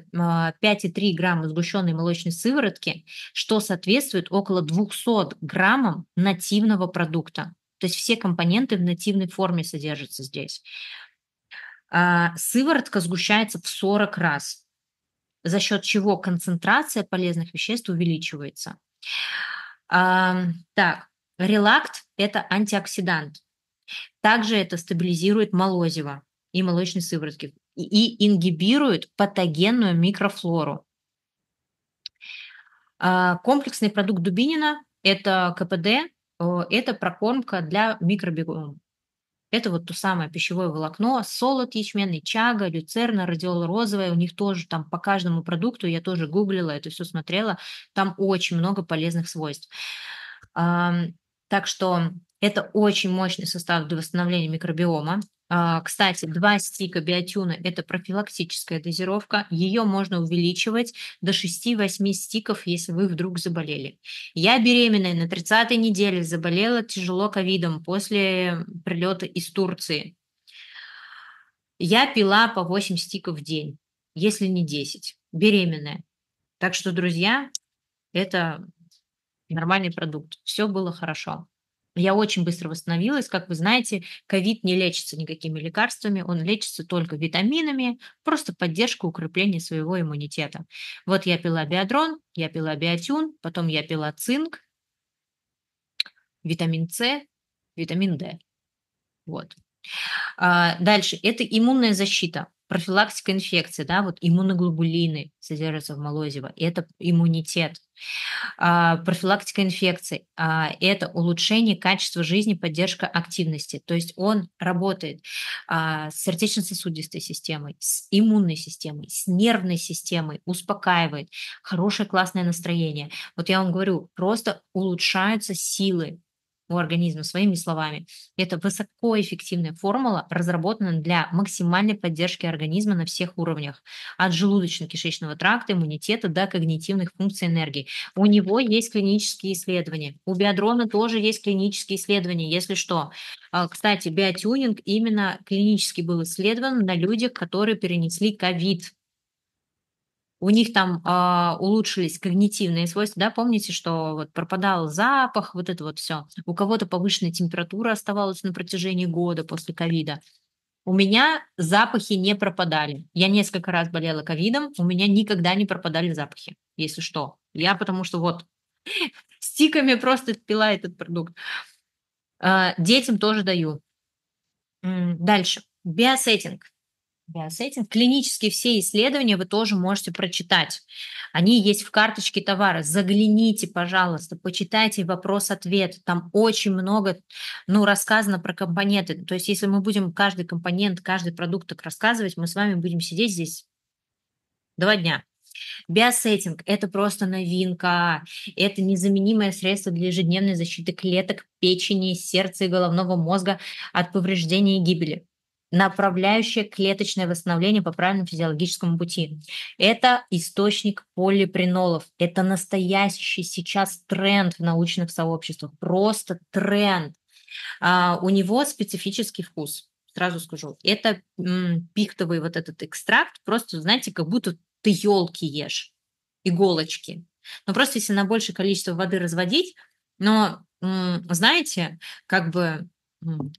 5,3 а, грамма сгущенной молочной сыворотки, что соответствует около 200 граммам нативного продукта. То есть все компоненты в нативной форме содержатся здесь. А, сыворотка сгущается в 40 раз, за счет чего концентрация полезных веществ увеличивается. Так, релакт – это антиоксидант. Также это стабилизирует молозиво и молочные сыворотки и ингибирует патогенную микрофлору. А, комплексный продукт Дубинина – это КПД, это прокормка для микробиом. Это вот то самое пищевое волокно, солод ячменный, чага, люцерна, радиола розовая. У них тоже там по каждому продукту, я тоже гуглила, это все смотрела, там очень много полезных свойств. Так что это очень мощный состав для восстановления микробиома. А, кстати, 2 стика биотюна – это профилактическая дозировка. Ее можно увеличивать до 6-8 стиков, если вы вдруг заболели. Я беременная на 30-й неделе заболела тяжело ковидом после прилета из Турции. Я пила по 8 стиков в день, если не 10, беременная. Так что, друзья, это нормальный продукт. Все было хорошо. Я очень быстро восстановилась. Как вы знаете, ковид не лечится никакими лекарствами, он лечится только витаминами, просто поддержка укрепления своего иммунитета. Вот я пила биодрон, я пила биотюн, потом я пила цинк, витамин С, витамин Д. Вот. А, дальше. Это иммунная защита профилактика инфекции, да, вот иммуноглобулины содержатся в молозиво, это иммунитет. А, профилактика инфекций а, – это улучшение качества жизни, поддержка активности. То есть он работает а, с сердечно-сосудистой системой, с иммунной системой, с нервной системой, успокаивает, хорошее классное настроение. Вот я вам говорю, просто улучшаются силы у организма, своими словами. Это высокоэффективная формула, разработана для максимальной поддержки организма на всех уровнях, от желудочно-кишечного тракта, иммунитета до когнитивных функций энергии. У него есть клинические исследования, у биодрона тоже есть клинические исследования, если что. А, кстати, биотюнинг именно клинически был исследован на людях, которые перенесли ковид у них там э, улучшились когнитивные свойства, да, помните, что вот пропадал запах, вот это вот все. У кого-то повышенная температура оставалась на протяжении года после ковида. У меня запахи не пропадали. Я несколько раз болела ковидом, у меня никогда не пропадали запахи, если что. Я потому что вот стиками просто пила этот продукт. А, детям тоже даю. Дальше. Биосеттинг биосейтинг. Клинические все исследования вы тоже можете прочитать. Они есть в карточке товара. Загляните, пожалуйста, почитайте вопрос-ответ. Там очень много ну, рассказано про компоненты. То есть если мы будем каждый компонент, каждый продукт так рассказывать, мы с вами будем сидеть здесь два дня. Биосеттинг – это просто новинка, это незаменимое средство для ежедневной защиты клеток, печени, сердца и головного мозга от повреждения и гибели направляющая клеточное восстановление по правильному физиологическому пути. Это источник полипринолов. Это настоящий сейчас тренд в научных сообществах. Просто тренд. А, у него специфический вкус. Сразу скажу, это м, пиктовый вот этот экстракт, просто, знаете, как будто ты елки ешь, иголочки. Но просто если на большее количество воды разводить, но, м, знаете, как бы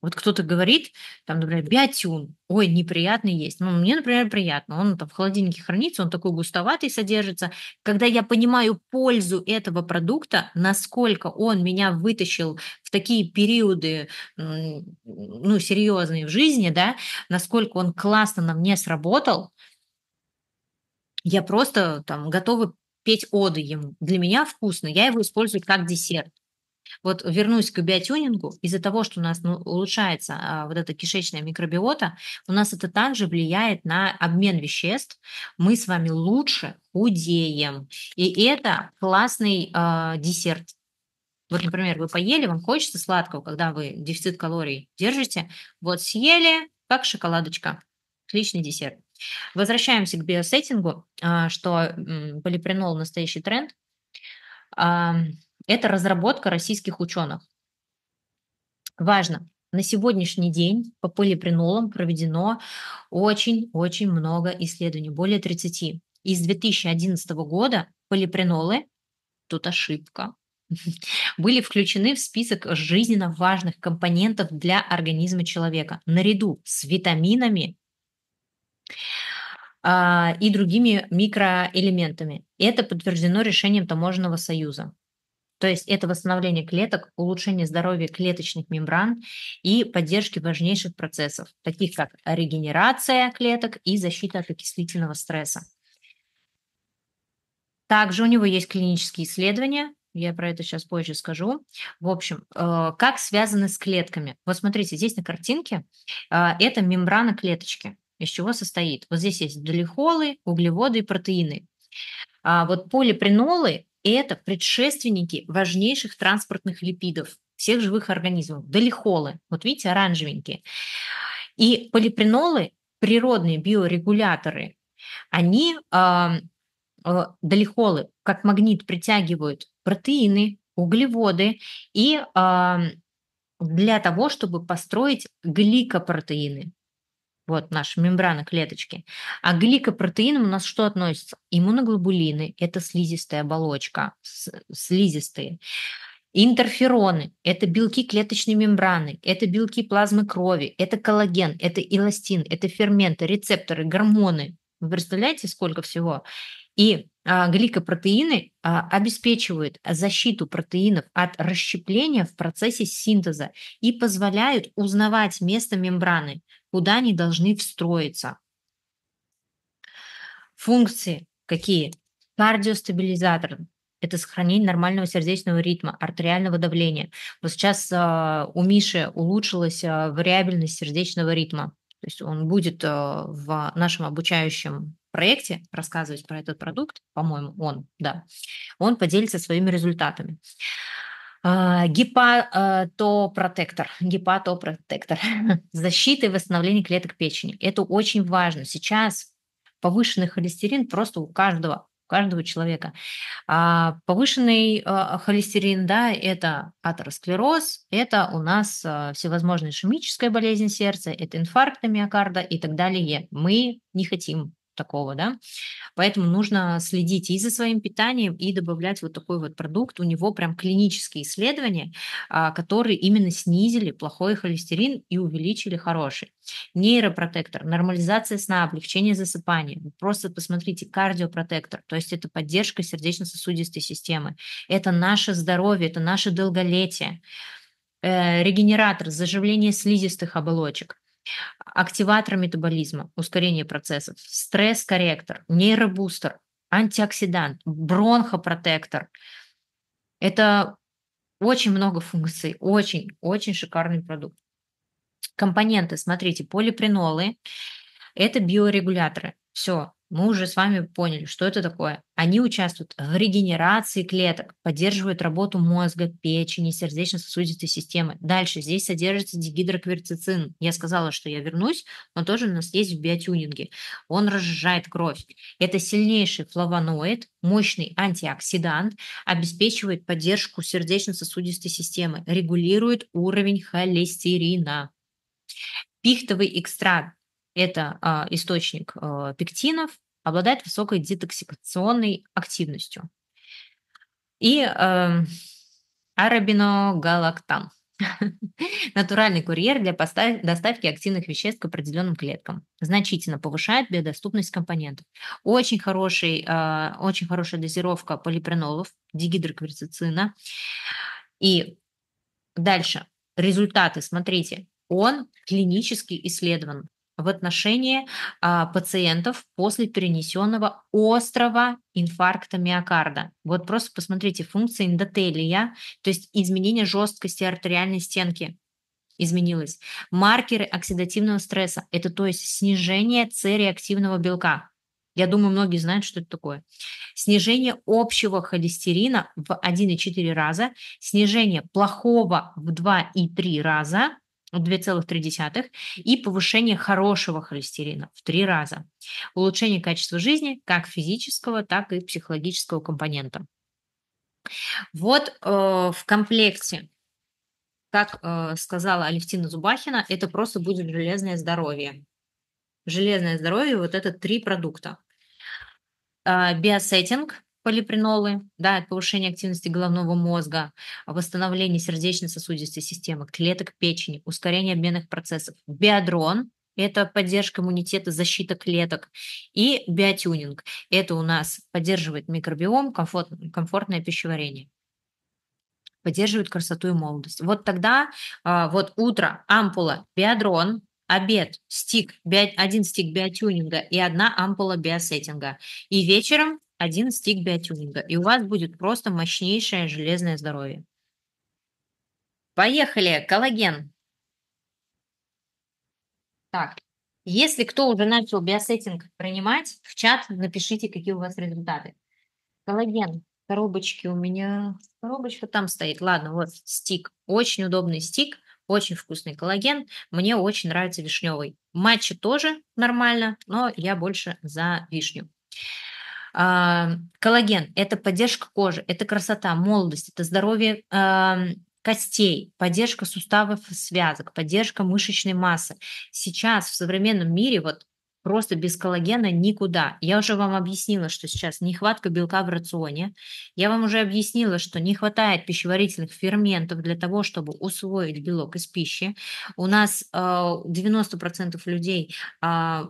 вот кто-то говорит, там, например, биотюн, ой, неприятный есть. Ну, мне, например, приятно. Он там в холодильнике хранится, он такой густоватый содержится. Когда я понимаю пользу этого продукта, насколько он меня вытащил в такие периоды, ну, серьезные в жизни, да, насколько он классно на мне сработал, я просто там готова петь оды ему. Для меня вкусно, я его использую как десерт. Вот вернусь к биотюнингу, из-за того, что у нас ну, улучшается а, вот эта кишечная микробиота, у нас это также влияет на обмен веществ. Мы с вами лучше худеем. И это классный а, десерт. Вот, например, вы поели, вам хочется сладкого, когда вы дефицит калорий держите. Вот съели, как шоколадочка. Отличный десерт. Возвращаемся к биосеттингу, а, что полипринол настоящий тренд. Это разработка российских ученых. Важно, на сегодняшний день по полипринолам проведено очень-очень много исследований, более 30. И с 2011 года полипринолы, тут ошибка, были включены в список жизненно важных компонентов для организма человека наряду с витаминами а, и другими микроэлементами. Это подтверждено решением Таможенного союза. То есть это восстановление клеток, улучшение здоровья клеточных мембран и поддержки важнейших процессов, таких как регенерация клеток и защита от окислительного стресса. Также у него есть клинические исследования, я про это сейчас позже скажу. В общем, э, как связаны с клетками? Вот смотрите, здесь на картинке э, это мембрана клеточки, из чего состоит. Вот здесь есть глихолы, углеводы и протеины. А вот полипринолы это предшественники важнейших транспортных липидов всех живых организмов, долихолы, вот видите, оранжевенькие. И полипринолы, природные биорегуляторы, они, э, э, долихолы, как магнит притягивают протеины, углеводы и э, для того, чтобы построить гликопротеины вот наши мембраны клеточки. А к гликопротеинам у нас что относится? Иммуноглобулины – это слизистая оболочка, слизистые. Интерфероны – это белки клеточной мембраны, это белки плазмы крови, это коллаген, это эластин, это ферменты, рецепторы, гормоны. Вы представляете, сколько всего? И а, гликопротеины а, обеспечивают защиту протеинов от расщепления в процессе синтеза и позволяют узнавать место мембраны куда они должны встроиться. Функции какие? Кардиостабилизатор – это сохранение нормального сердечного ритма, артериального давления. Вот сейчас э, у Миши улучшилась э, вариабельность сердечного ритма. То есть он будет э, в нашем обучающем проекте рассказывать про этот продукт, по-моему, он, да, он поделится своими результатами. А, а, гепатопротектор, гепатопротектор, защиты и восстановление клеток печени. Это очень важно. Сейчас повышенный холестерин просто у каждого, у каждого человека. А повышенный а, холестерин, да, это атеросклероз, это у нас всевозможные ишемическая болезнь сердца, это инфаркты миокарда и так далее. Мы не хотим такого, да. Поэтому нужно следить и за своим питанием, и добавлять вот такой вот продукт. У него прям клинические исследования, а, которые именно снизили плохой холестерин и увеличили хороший. Нейропротектор, нормализация сна, облегчение засыпания. Просто посмотрите, кардиопротектор, то есть это поддержка сердечно-сосудистой системы. Это наше здоровье, это наше долголетие э, регенератор, заживление слизистых оболочек активатор метаболизма, ускорение процессов, стресс-корректор, нейробустер, антиоксидант, бронхопротектор. Это очень много функций, очень-очень шикарный продукт. Компоненты, смотрите, полипринолы, это биорегуляторы. Все, мы уже с вами поняли, что это такое. Они участвуют в регенерации клеток, поддерживают работу мозга, печени, сердечно-сосудистой системы. Дальше здесь содержится дигидрокверцицин. Я сказала, что я вернусь, но тоже у нас есть в биотюнинге. Он разжижает кровь. Это сильнейший флавоноид, мощный антиоксидант, обеспечивает поддержку сердечно-сосудистой системы, регулирует уровень холестерина. Пихтовый экстракт это а, источник а, пектинов, обладает высокой детоксикационной активностью. И а, эм, арабиногалактан – натуральный курьер для доставки активных веществ к определенным клеткам. Значительно повышает биодоступность компонентов. Очень, хороший, а, очень хорошая дозировка полипринолов, дигидрокверцицина. И дальше результаты, смотрите, он клинически исследован в отношении а, пациентов после перенесенного острого инфаркта миокарда. Вот просто посмотрите функции эндотелия, то есть изменение жесткости артериальной стенки изменилось. Маркеры оксидативного стресса, это то есть снижение С-реактивного белка. Я думаю, многие знают, что это такое. Снижение общего холестерина в 1,4 раза, снижение плохого в 2,3 раза – 2,3 и повышение хорошего холестерина в три раза. Улучшение качества жизни как физического, так и психологического компонента. Вот э, в комплекте, как э, сказала Алевтина Зубахина, это просто будет железное здоровье. Железное здоровье, вот это три продукта. Э, полипринолы, да, повышение активности головного мозга, а восстановление сердечно-сосудистой системы, клеток печени, ускорение обменных процессов, биодрон, это поддержка иммунитета, защита клеток. И биотюнинг. Это у нас поддерживает микробиом, комфорт, комфортное пищеварение поддерживает красоту и молодость. Вот тогда, а, вот утро, ампула, биодрон, обед, стик, один стик биотюнинга и одна ампула биосеттинга. И вечером один стик биотюнинга, и у вас будет просто мощнейшее железное здоровье. Поехали, коллаген. Так, если кто уже начал биосеттинг принимать, в чат напишите, какие у вас результаты. Коллаген, коробочки у меня, коробочка там стоит. Ладно, вот стик, очень удобный стик, очень вкусный коллаген. Мне очень нравится вишневый. Матчи тоже нормально, но я больше за вишню. Коллаген – это поддержка кожи, это красота, молодость, это здоровье костей, поддержка суставов и связок, поддержка мышечной массы. Сейчас в современном мире вот просто без коллагена никуда. Я уже вам объяснила, что сейчас нехватка белка в рационе. Я вам уже объяснила, что не хватает пищеварительных ферментов для того, чтобы усвоить белок из пищи. У нас э, 90% людей э,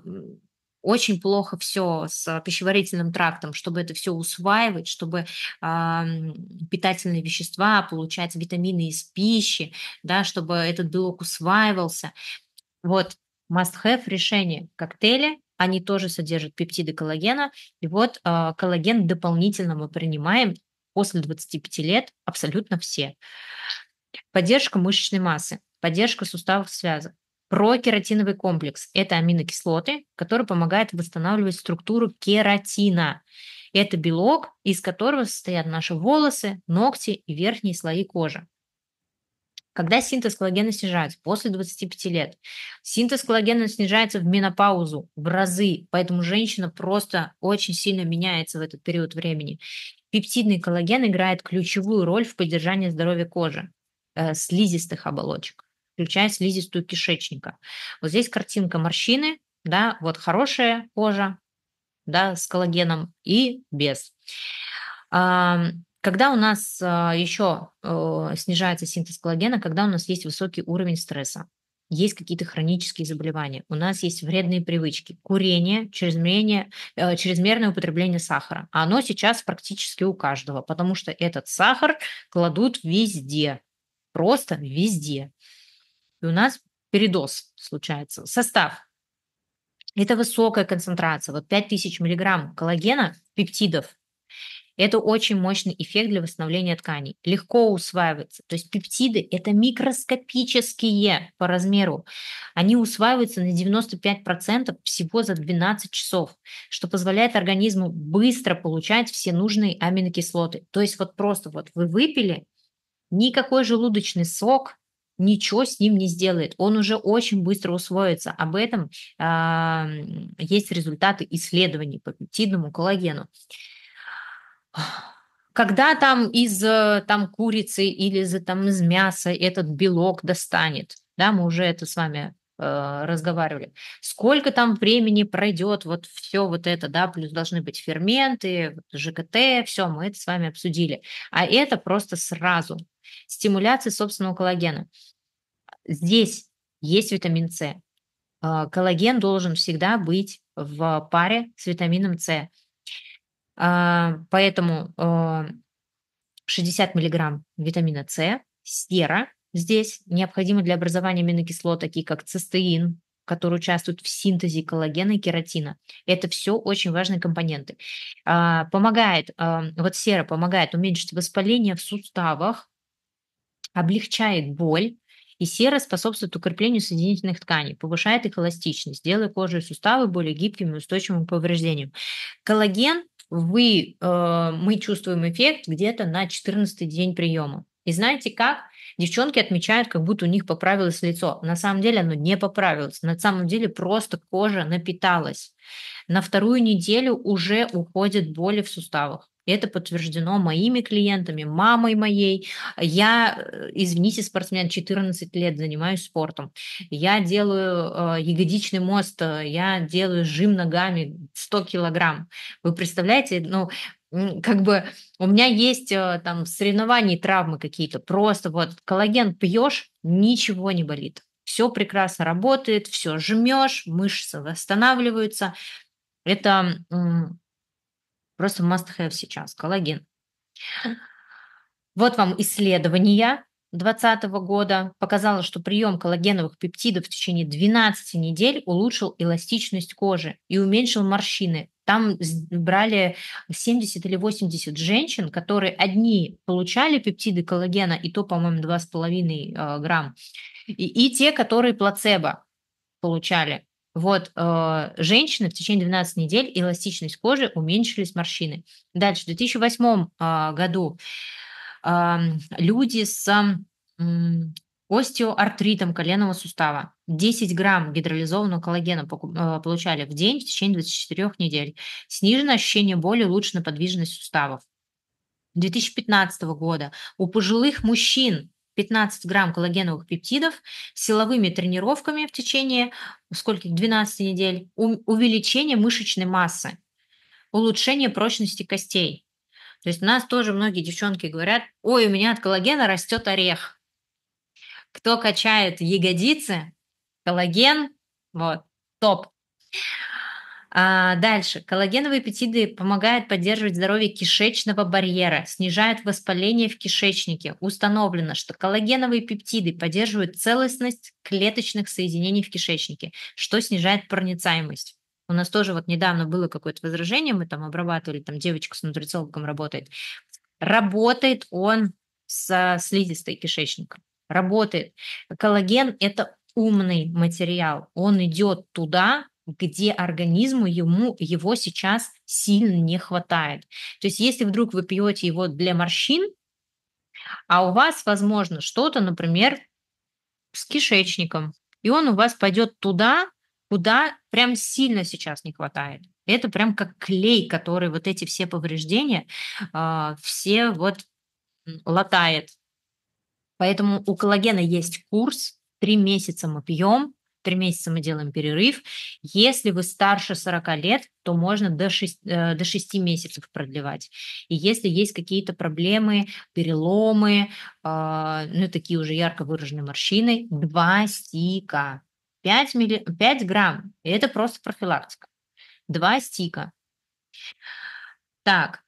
очень плохо все с пищеварительным трактом, чтобы это все усваивать, чтобы э, питательные вещества, получать витамины из пищи, да, чтобы этот белок усваивался. Вот must-have решение коктейли, они тоже содержат пептиды коллагена, и вот э, коллаген дополнительно мы принимаем после 25 лет абсолютно все. Поддержка мышечной массы, поддержка суставов связок, Прокератиновый комплекс – это аминокислоты, которые помогают восстанавливать структуру кератина. Это белок, из которого состоят наши волосы, ногти и верхние слои кожи. Когда синтез коллагена снижается? После 25 лет. Синтез коллагена снижается в менопаузу, в разы, поэтому женщина просто очень сильно меняется в этот период времени. Пептидный коллаген играет ключевую роль в поддержании здоровья кожи, э, слизистых оболочек включая слизистую кишечника. Вот здесь картинка морщины, да, вот хорошая кожа, да, с коллагеном и без. А, когда у нас а, еще э, снижается синтез коллагена, когда у нас есть высокий уровень стресса, есть какие-то хронические заболевания, у нас есть вредные привычки, курение, чрезмерное, э, чрезмерное употребление сахара. А оно сейчас практически у каждого, потому что этот сахар кладут везде, просто везде и у нас передоз случается. Состав. Это высокая концентрация, вот 5000 миллиграмм коллагена, пептидов. Это очень мощный эффект для восстановления тканей. Легко усваивается. То есть пептиды – это микроскопические по размеру. Они усваиваются на 95% всего за 12 часов, что позволяет организму быстро получать все нужные аминокислоты. То есть вот просто вот вы выпили, никакой желудочный сок, ничего с ним не сделает. Он уже очень быстро усвоится. Об этом э, есть результаты исследований по пептидному коллагену. Когда там из э, там, курицы или из, там, из мяса этот белок достанет, да, мы уже это с вами э, разговаривали. Сколько там времени пройдет, вот все вот это, да, плюс должны быть ферменты, ЖКТ, все, мы это с вами обсудили. А это просто сразу стимуляции собственного коллагена здесь есть витамин С. А, коллаген должен всегда быть в паре с витамином С. А, поэтому 60 а, мг витамина С, сера здесь необходима для образования аминокислот, такие как цистеин, которые участвуют в синтезе коллагена и кератина. Это все очень важные компоненты. Помогает, вот сера помогает уменьшить воспаление в суставах, облегчает боль, и сера способствует укреплению соединительных тканей, повышает их эластичность, делая кожу и суставы более гибкими и устойчивыми к повреждениям. Коллаген вы, э, мы чувствуем эффект где-то на 14 день приема. И знаете как? Девчонки отмечают, как будто у них поправилось лицо. На самом деле оно не поправилось. На самом деле просто кожа напиталась. На вторую неделю уже уходят боли в суставах это подтверждено моими клиентами, мамой моей. Я, э, извините, спортсмен, 14 лет занимаюсь спортом. Я делаю э, ягодичный мост, э, я делаю жим ногами 100 килограмм. Вы представляете, ну, как бы у меня есть э, там соревнований травмы какие-то, просто вот коллаген пьешь, ничего не болит. Все прекрасно работает, все жмешь, мышцы восстанавливаются. Это Просто must-have сейчас, коллаген. Вот вам исследование 2020 года показало, что прием коллагеновых пептидов в течение 12 недель улучшил эластичность кожи и уменьшил морщины. Там брали 70 или 80 женщин, которые одни получали пептиды коллагена, и то, по-моему, 2,5 э, грамм, и, и те, которые плацебо получали. Вот э, женщины в течение 12 недель эластичность кожи уменьшились морщины. Дальше, в 2008 э, а, году э, люди с э, остеоартритом коленного сустава 10 грамм гидролизованного коллагена э, получали в день в течение 24 недель. Снижено ощущение боли, улучшена подвижность суставов. 2015 года у пожилых мужчин 15 грамм коллагеновых пептидов силовыми тренировками в течение сколько 12 недель, увеличение мышечной массы, улучшение прочности костей. То есть у нас тоже многие девчонки говорят, ой, у меня от коллагена растет орех. Кто качает ягодицы, коллаген, вот, топ. А дальше. Коллагеновые пептиды помогают поддерживать здоровье кишечного барьера, снижают воспаление в кишечнике. Установлено, что коллагеновые пептиды поддерживают целостность клеточных соединений в кишечнике, что снижает проницаемость. У нас тоже вот недавно было какое-то возражение, мы там обрабатывали, там девочка с нутрициологом работает. Работает он со слизистой кишечника. Работает. Коллаген – это умный материал. Он идет туда, где организму ему его сейчас сильно не хватает. То есть если вдруг вы пьете его для морщин, а у вас, возможно, что-то, например, с кишечником, и он у вас пойдет туда, куда прям сильно сейчас не хватает. Это прям как клей, который вот эти все повреждения, э, все вот латает. Поэтому у коллагена есть курс, три месяца мы пьем, три месяца мы делаем перерыв. Если вы старше 40 лет, то можно до 6, э, до 6 месяцев продлевать. И если есть какие-то проблемы, переломы, а, ну, такие уже ярко выраженные морщины, два стика, 5, милли... 5 грамм. И это просто профилактика. Два стика. Так,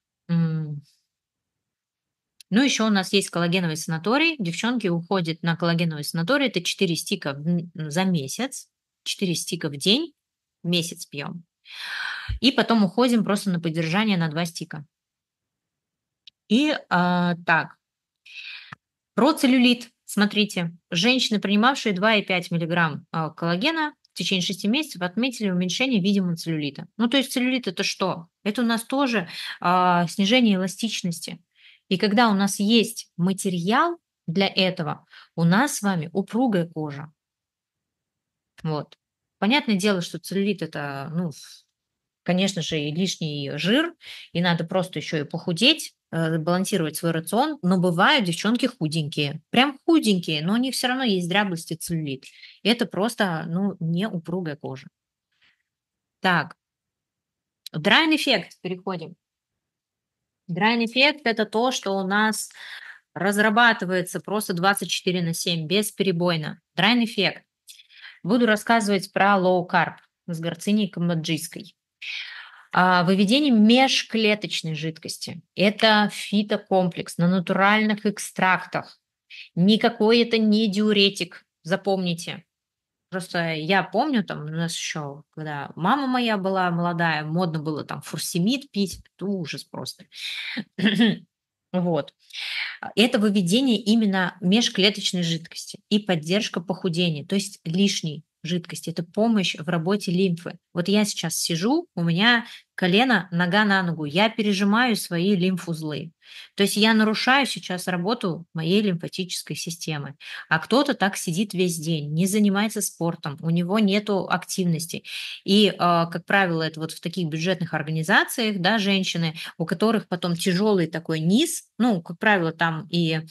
ну, еще у нас есть коллагеновый санаторий. Девчонки уходят на коллагеновый санаторий. Это 4 стика ну, за месяц, 4 стика в день, в месяц пьем. И потом уходим просто на поддержание на 2 стика. И а, так, про целлюлит. Смотрите, женщины, принимавшие 2,5 мг а, коллагена в течение 6 месяцев отметили уменьшение видимого целлюлита. Ну, то есть целлюлит это что? Это у нас тоже а, снижение эластичности. И когда у нас есть материал для этого, у нас с вами упругая кожа. Вот. Понятное дело, что целлюлит – это, ну, конечно же, и лишний жир, и надо просто еще и похудеть, э, балансировать свой рацион, но бывают девчонки худенькие, прям худенькие, но у них все равно есть дряблость и целлюлит. И это просто, ну, не упругая кожа. Так, драйн эффект, переходим. Драйн-эффект – это то, что у нас разрабатывается просто 24 на 7, бесперебойно. Драйн-эффект. Буду рассказывать про лоу-карб с горциней камбоджийской. А, Выведение межклеточной жидкости – это фитокомплекс на натуральных экстрактах. Никакой это не диуретик, запомните. Просто я помню, там у нас еще, когда мама моя была молодая, модно было там фурсимид пить, это ужас просто. Вот. А, это выведение именно межклеточной жидкости и поддержка похудения, то есть лишний жидкость, это помощь в работе лимфы. Вот я сейчас сижу, у меня колено, нога на ногу, я пережимаю свои лимфузлы. То есть я нарушаю сейчас работу моей лимфатической системы. А кто-то так сидит весь день, не занимается спортом, у него нет активности. И, а, как правило, это вот в таких бюджетных организациях, да, женщины, у которых потом тяжелый такой низ, ну, как правило, там и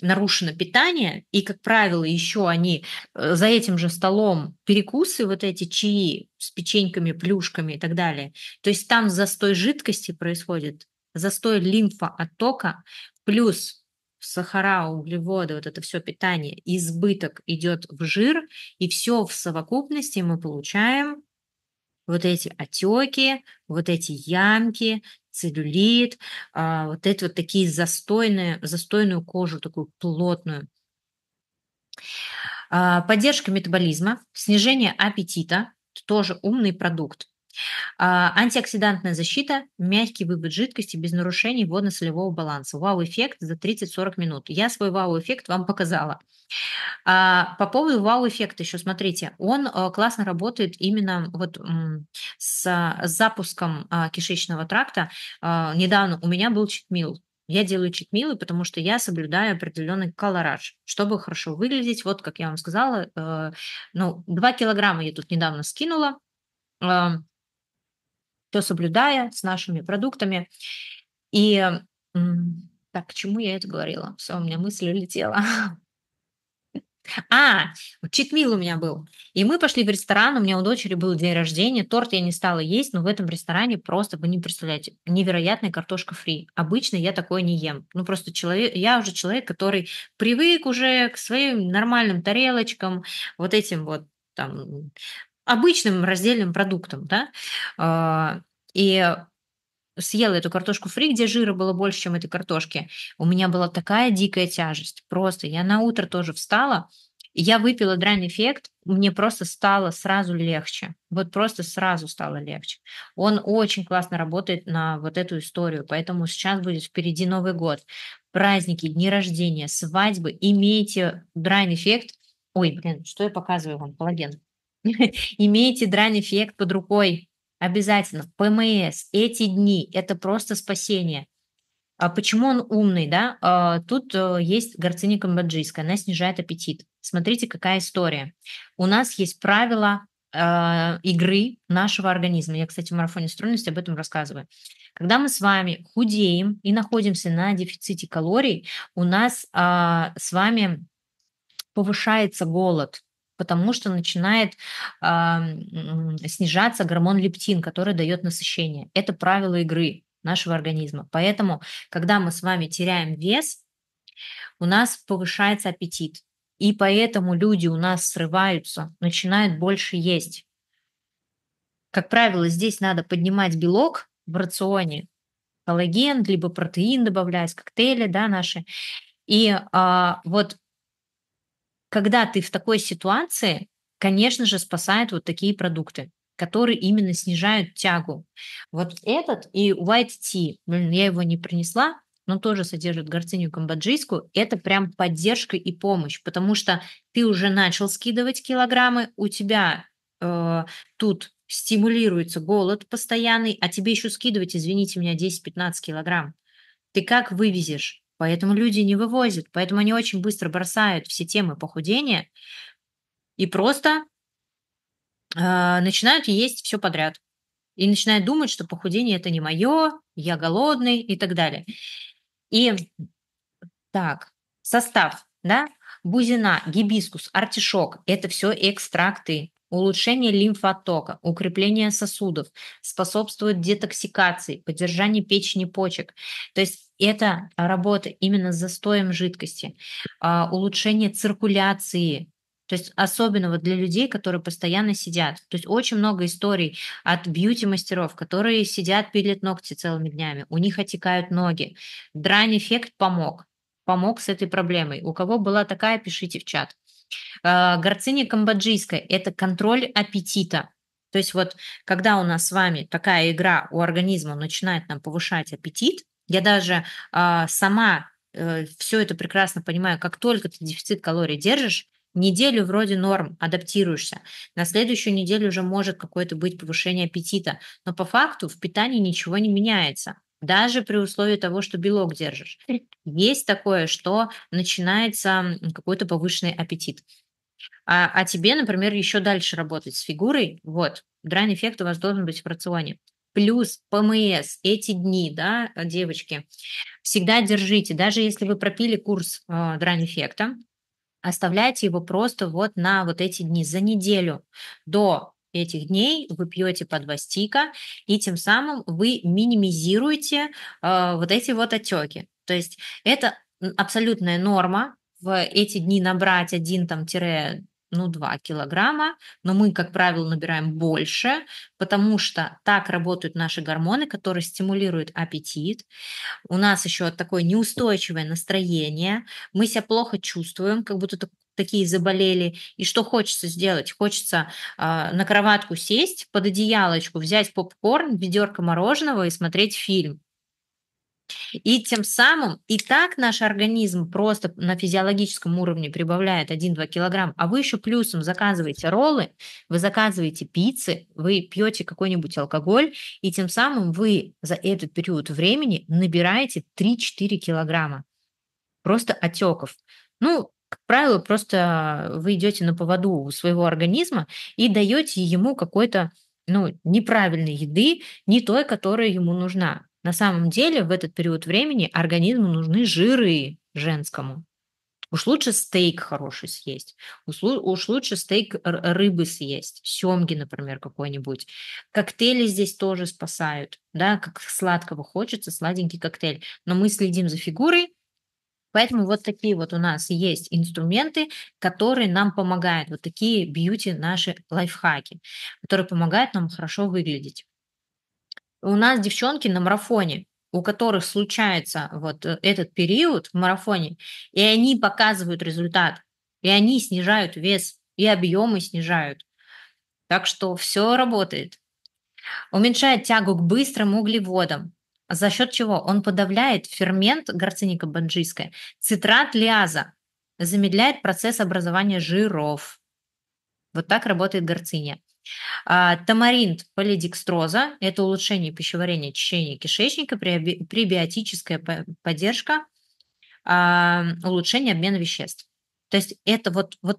нарушено питание, и, как правило, еще они э, за этим же столом перекусы, вот эти чаи с печеньками, плюшками и так далее. То есть там застой жидкости происходит, застой лимфооттока, плюс сахара, углеводы, вот это все питание, избыток идет в жир, и все в совокупности мы получаем вот эти отеки, вот эти ямки, целлюлит, а, вот эти вот такие застойные, застойную кожу, такую плотную. А, поддержка метаболизма, снижение аппетита, тоже умный продукт. А, антиоксидантная защита, мягкий вывод жидкости без нарушений водно-солевого баланса. Вау-эффект за 30-40 минут. Я свой вау-эффект вам показала. А, по поводу вау-эффекта еще, смотрите, он э, классно работает именно вот э, с запуском э, кишечного тракта. А, недавно у меня был читмил, я делаю читмилы, потому что я соблюдаю определенный колораж, чтобы хорошо выглядеть. Вот, как я вам сказала, ну, 2 килограмма я тут недавно скинула все соблюдая с нашими продуктами. И так, к чему я это говорила? Все, у меня мысль улетела. А, читмил у меня был. И мы пошли в ресторан, у меня у дочери был день рождения, торт я не стала есть, но в этом ресторане просто, вы не представляете, невероятная картошка фри. Обычно я такое не ем. Ну, просто человек, я уже человек, который привык уже к своим нормальным тарелочкам, вот этим вот там обычным раздельным продуктом, да, а, и съела эту картошку фри, где жира было больше, чем этой картошки, у меня была такая дикая тяжесть. Просто я на утро тоже встала, я выпила драйн эффект, мне просто стало сразу легче. Вот просто сразу стало легче. Он очень классно работает на вот эту историю, поэтому сейчас будет впереди Новый год, праздники, дни рождения, свадьбы. Имейте драйн эффект. Ой, блин, что я показываю вам? Коллаген. Имейте дрань-эффект под рукой. Обязательно. ПМС. Эти дни – это просто спасение. А почему он умный, да? А, тут а, есть горциника баджийская, она снижает аппетит. Смотрите, какая история. У нас есть правила а, игры нашего организма. Я, кстати, в марафоне стройности об этом рассказываю. Когда мы с вами худеем и находимся на дефиците калорий, у нас а, с вами повышается голод – потому что начинает э, снижаться гормон лептин, который дает насыщение. Это правило игры нашего организма. Поэтому, когда мы с вами теряем вес, у нас повышается аппетит. И поэтому люди у нас срываются, начинают больше есть. Как правило, здесь надо поднимать белок в рационе, коллаген, либо протеин добавлять, коктейли да, наши. И а, вот когда ты в такой ситуации, конечно же, спасают вот такие продукты которые именно снижают тягу. Вот этот и white tea, блин, я его не принесла, но тоже содержит горцинию камбоджийскую, это прям поддержка и помощь, потому что ты уже начал скидывать килограммы, у тебя э, тут стимулируется голод постоянный, а тебе еще скидывать, извините меня, 10-15 килограмм. Ты как вывезешь? Поэтому люди не вывозят, поэтому они очень быстро бросают все темы похудения и просто э, начинают есть все подряд. И начинают думать, что похудение это не мое, я голодный и так далее. И так, состав, да, бузина, гибискус, артишок – это все экстракты, улучшение лимфотока, укрепление сосудов, способствует детоксикации, поддержание печени почек. То есть это работа именно с застоем жидкости, а, улучшение циркуляции то есть особенно вот для людей, которые постоянно сидят. То есть очень много историй от бьюти-мастеров, которые сидят, пилят ногти целыми днями, у них отекают ноги. Дрань-эффект помог, помог с этой проблемой. У кого была такая, пишите в чат. А, Горциния камбоджийская – это контроль аппетита. То есть вот когда у нас с вами такая игра у организма начинает нам повышать аппетит, я даже э, сама э, все это прекрасно понимаю. Как только ты дефицит калорий держишь, неделю вроде норм, адаптируешься. На следующую неделю уже может какое-то быть повышение аппетита. Но по факту в питании ничего не меняется. Даже при условии того, что белок держишь. Есть такое, что начинается какой-то повышенный аппетит. А, а тебе, например, еще дальше работать с фигурой, вот, драйн-эффект у вас должен быть в рационе плюс ПМС, эти дни, да, э, девочки, всегда держите, даже если вы пропили курс э, дрань-эффекта, оставляйте его просто вот на вот эти дни, за неделю до этих дней вы пьете по два стика, и тем самым вы минимизируете э, вот эти вот отеки. То есть это абсолютная норма в эти дни набрать 1-2 ну, 2 килограмма, но мы, как правило, набираем больше, потому что так работают наши гормоны, которые стимулируют аппетит. У нас еще такое неустойчивое настроение, мы себя плохо чувствуем, как будто такие заболели. И что хочется сделать? Хочется э, на кроватку сесть, под одеялочку взять попкорн, ведерко мороженого и смотреть фильм. И тем самым и так наш организм просто на физиологическом уровне прибавляет 1-2 килограмм, а вы еще плюсом заказываете роллы, вы заказываете пиццы, вы пьете какой-нибудь алкоголь, и тем самым вы за этот период времени набираете 3-4 килограмма просто отеков. Ну, как правило, просто вы идете на поводу у своего организма и даете ему какой-то ну, неправильной еды, не той, которая ему нужна. На самом деле в этот период времени организму нужны жиры женскому. Уж лучше стейк хороший съесть, уж лучше стейк рыбы съесть, семги, например, какой-нибудь. Коктейли здесь тоже спасают, да, как сладкого хочется, сладенький коктейль. Но мы следим за фигурой, Поэтому вот такие вот у нас есть инструменты, которые нам помогают, вот такие бьюти наши лайфхаки, которые помогают нам хорошо выглядеть. У нас девчонки на марафоне, у которых случается вот э, этот период в марафоне, и они показывают результат, и они снижают вес, и объемы снижают. Так что все работает. Уменьшает тягу к быстрым углеводам, за счет чего он подавляет фермент горциника банджийская, цитрат лиаза, замедляет процесс образования жиров. Вот так работает горциния. А, Тамаринт полидекстроза – это улучшение пищеварения, очищение кишечника, пребиотическая поддержка, улучшение обмена веществ. То есть это вот, вот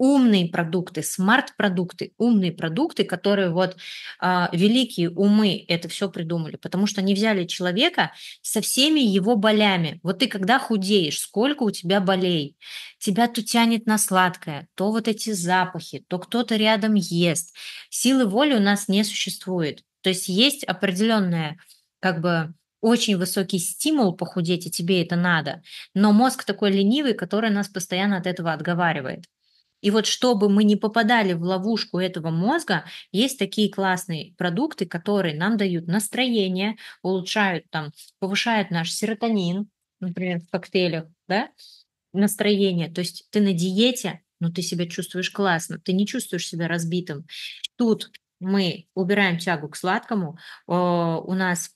умные продукты, смарт-продукты, умные продукты, которые вот э, великие умы это все придумали, потому что они взяли человека со всеми его болями. Вот ты когда худеешь, сколько у тебя болей? Тебя то тянет на сладкое, то вот эти запахи, то кто-то рядом ест. Силы воли у нас не существует. То есть есть определенная как бы очень высокий стимул похудеть, и тебе это надо. Но мозг такой ленивый, который нас постоянно от этого отговаривает. И вот чтобы мы не попадали в ловушку этого мозга, есть такие классные продукты, которые нам дают настроение, улучшают там, повышают наш серотонин, например, в коктейлях, да, настроение. То есть ты на диете, но ты себя чувствуешь классно, ты не чувствуешь себя разбитым. Тут мы убираем тягу к сладкому, э, у нас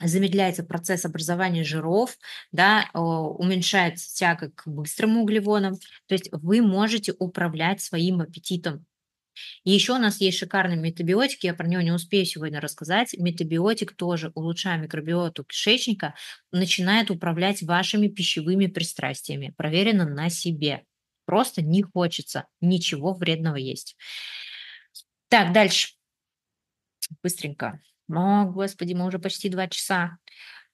замедляется процесс образования жиров, да, э, уменьшается тяга к быстрым углеводам. То есть вы можете управлять своим аппетитом. И еще у нас есть шикарный метабиотик, я про него не успею сегодня рассказать. Метабиотик тоже, улучшая микробиоту кишечника, начинает управлять вашими пищевыми пристрастиями, проверено на себе. Просто не хочется ничего вредного есть. Так, дальше. Быстренько. О, господи, мы уже почти два часа.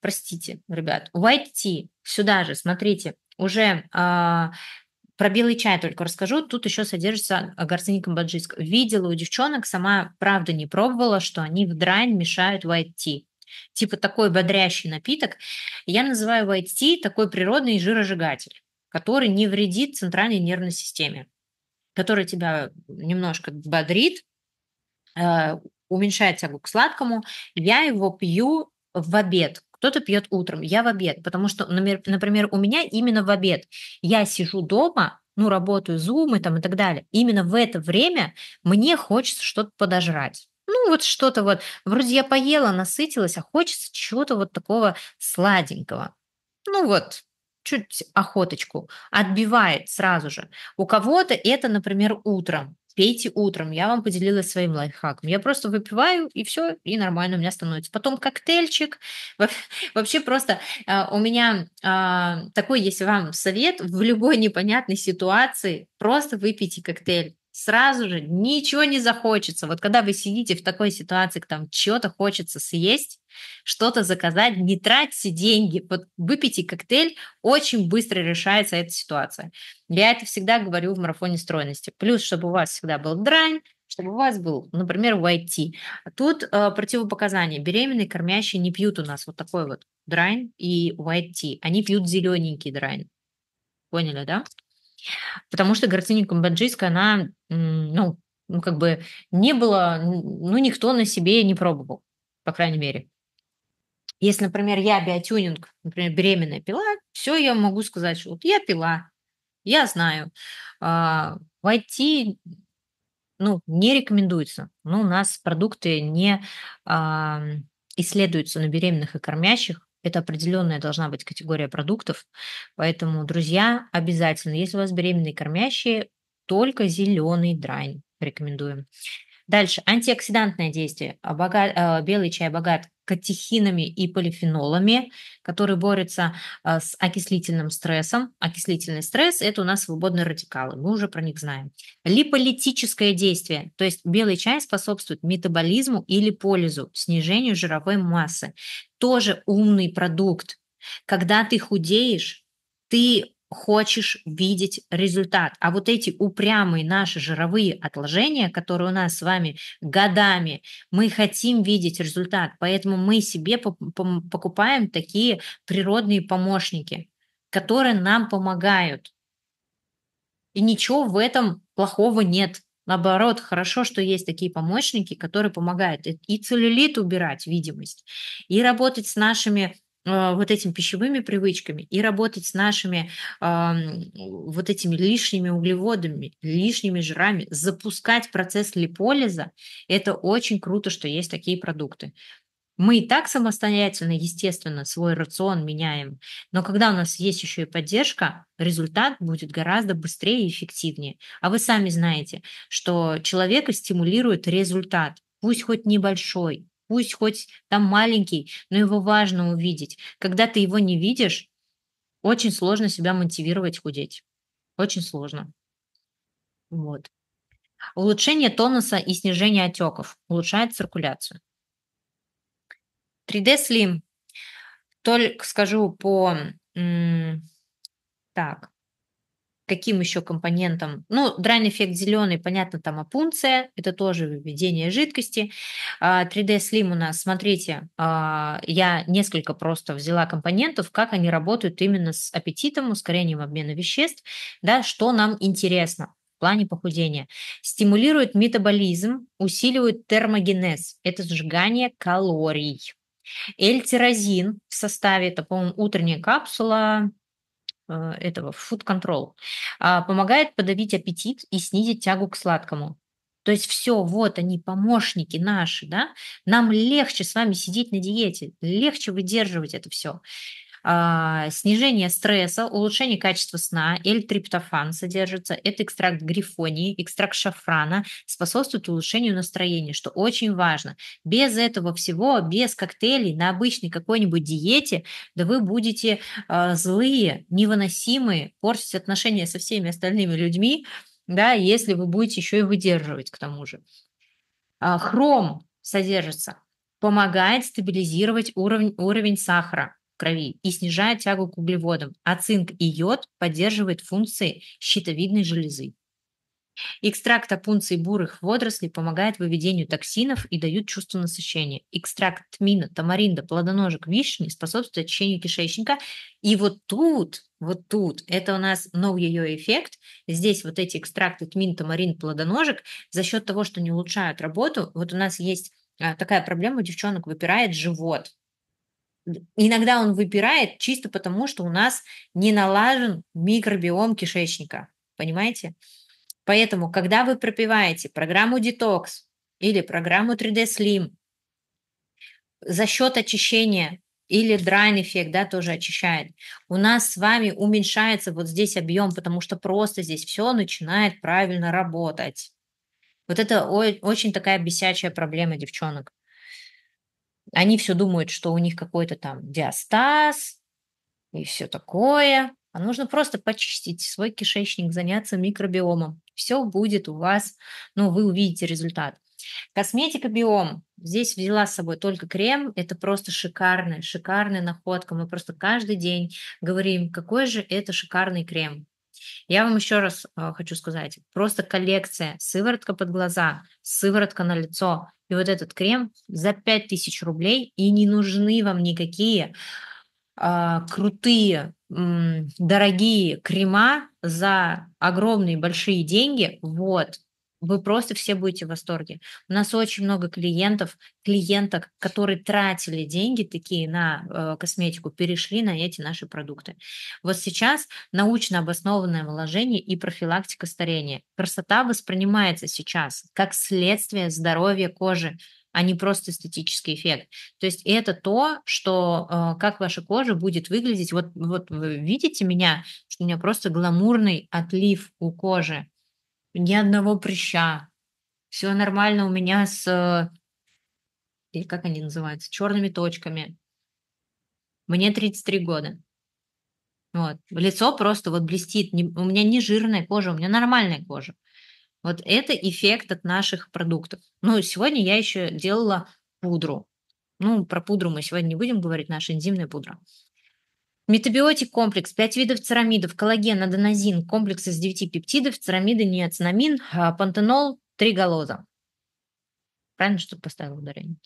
Простите, ребят. White tea, сюда же, смотрите, уже э, про белый чай только расскажу. Тут еще содержится горцини камбоджийск. Видела у девчонок, сама правда не пробовала, что они в драйн мешают white tea. Типа такой бодрящий напиток. Я называю white tea такой природный жиросжигатель, который не вредит центральной нервной системе, который тебя немножко бодрит, э, уменьшая тягу к сладкому, я его пью в обед. Кто-то пьет утром, я в обед, потому что, например, у меня именно в обед. Я сижу дома, ну, работаю зумы там и так далее. Именно в это время мне хочется что-то подожрать. Ну, вот что-то вот, вроде я поела, насытилась, а хочется чего-то вот такого сладенького. Ну вот, чуть охоточку, отбивает сразу же. У кого-то это, например, утром пейте утром. Я вам поделилась своим лайфхаком. Я просто выпиваю, и все, и нормально у меня становится. Потом коктейльчик. Вообще просто а, у меня а, такой есть вам совет. В любой непонятной ситуации просто выпейте коктейль сразу же ничего не захочется. Вот когда вы сидите в такой ситуации, там что-то хочется съесть, что-то заказать, не тратьте деньги, вот выпейте коктейль, очень быстро решается эта ситуация. Я это всегда говорю в марафоне стройности. Плюс, чтобы у вас всегда был драйв, чтобы у вас был, например, в IT. Тут э, противопоказания. Беременные, кормящие не пьют у нас вот такой вот драйн и white tea. Они пьют зелененький драйн. Поняли, да? Потому что гортензия камбоджийская, она, ну, ну, как бы не было, ну, никто на себе не пробовал, по крайней мере. Если, например, я биотюнинг, например, беременная пила, все я могу сказать, что вот я пила, я знаю. А, Войти ну, не рекомендуется. Ну, у нас продукты не а, исследуются на беременных и кормящих, это определенная должна быть категория продуктов. Поэтому, друзья, обязательно, если у вас беременные кормящие, только зеленый драйн рекомендуем. Дальше, антиоксидантное действие. Бога... Э, белый чай богат катехинами и полифенолами, которые борются э, с окислительным стрессом. Окислительный стресс – это у нас свободные радикалы, мы уже про них знаем. Липолитическое действие, то есть белый чай способствует метаболизму или полизу, снижению жировой массы. Тоже умный продукт. Когда ты худеешь, ты хочешь видеть результат. А вот эти упрямые наши жировые отложения, которые у нас с вами годами, мы хотим видеть результат, поэтому мы себе покупаем такие природные помощники, которые нам помогают. И ничего в этом плохого нет. Наоборот, хорошо, что есть такие помощники, которые помогают и целлюлит убирать, видимость, и работать с нашими а, вот этими пищевыми привычками и работать с нашими э, вот этими лишними углеводами, лишними жирами, запускать процесс липолиза, это очень круто, что есть такие продукты. Мы и так самостоятельно, естественно, свой рацион меняем, но когда у нас есть еще и поддержка, результат будет гораздо быстрее и эффективнее. А вы сами знаете, что человека стимулирует результат, пусть хоть небольшой, Пусть хоть там маленький, но его важно увидеть. Когда ты его не видишь, очень сложно себя мотивировать худеть. Очень сложно. Вот. Улучшение тонуса и снижение отеков улучшает циркуляцию. 3D Slim. Только скажу по... Так, каким еще компонентом. Ну, драйн-эффект зеленый, понятно, там опунция, это тоже выведение жидкости. 3D а, Slim у нас, смотрите, а, я несколько просто взяла компонентов, как они работают именно с аппетитом, ускорением обмена веществ, да, что нам интересно в плане похудения. Стимулирует метаболизм, усиливает термогенез, это сжигание калорий. Эльтирозин в составе, это, по-моему, утренняя капсула, Э, этого food control, а, помогает подавить аппетит и снизить тягу к сладкому. То есть все, вот они, помощники наши, да? Нам легче с вами сидеть на диете, легче выдерживать это все. А, снижение стресса, улучшение качества сна, L-триптофан содержится, это экстракт грифонии, экстракт шафрана, способствует улучшению настроения, что очень важно. Без этого всего, без коктейлей на обычной какой-нибудь диете, да вы будете а, злые, невыносимые, портить отношения со всеми остальными людьми, да, если вы будете еще и выдерживать к тому же. А, хром содержится, помогает стабилизировать уровень, уровень сахара, крови и снижая тягу к углеводам, а цинк и йод поддерживают функции щитовидной железы. Экстракт опунции бурых водорослей помогает выведению токсинов и дают чувство насыщения. Экстракт тмина, тамаринда, плодоножек, вишни способствует очищению кишечника. И вот тут, вот тут, это у нас новый ее эффект. Здесь вот эти экстракты тмин, тамарин, плодоножек, за счет того, что не улучшают работу, вот у нас есть а, такая проблема у девчонок, выпирает живот. Иногда он выпирает чисто потому, что у нас не налажен микробиом кишечника. Понимаете? Поэтому, когда вы пропиваете программу детокс или программу 3D Slim, за счет очищения или драйн эффект, да, тоже очищает. У нас с вами уменьшается вот здесь объем, потому что просто здесь все начинает правильно работать. Вот это очень такая бесячая проблема девчонок. Они все думают, что у них какой-то там диастаз и все такое. А нужно просто почистить свой кишечник, заняться микробиомом. Все будет у вас, ну, вы увидите результат. Косметика биом. Здесь взяла с собой только крем. Это просто шикарная, шикарная находка. Мы просто каждый день говорим, какой же это шикарный крем. Я вам еще раз э, хочу сказать, просто коллекция, сыворотка под глаза, сыворотка на лицо. И вот этот крем за 5000 рублей, и не нужны вам никакие а, крутые, м, дорогие крема за огромные большие деньги. Вот, вы просто все будете в восторге. У нас очень много клиентов, клиенток, которые тратили деньги такие на э, косметику, перешли на эти наши продукты. Вот сейчас научно обоснованное вложение и профилактика старения. Красота воспринимается сейчас как следствие здоровья кожи а не просто эстетический эффект. То есть это то, что э, как ваша кожа будет выглядеть. Вот, вот вы видите меня, что у меня просто гламурный отлив у кожи ни одного прыща. Все нормально у меня с... Э, или как они называются? Черными точками. Мне 33 года. Вот. Лицо просто вот блестит. у меня не жирная кожа, у меня нормальная кожа. Вот это эффект от наших продуктов. Ну, сегодня я еще делала пудру. Ну, про пудру мы сегодня не будем говорить, наша энзимная пудра. Метабиотик комплекс, 5 видов церамидов, коллаген, аденозин, комплекс из 9 пептидов, церамиды, неоцинамин, а, пантенол, триголоза. Правильно, что поставил ударение?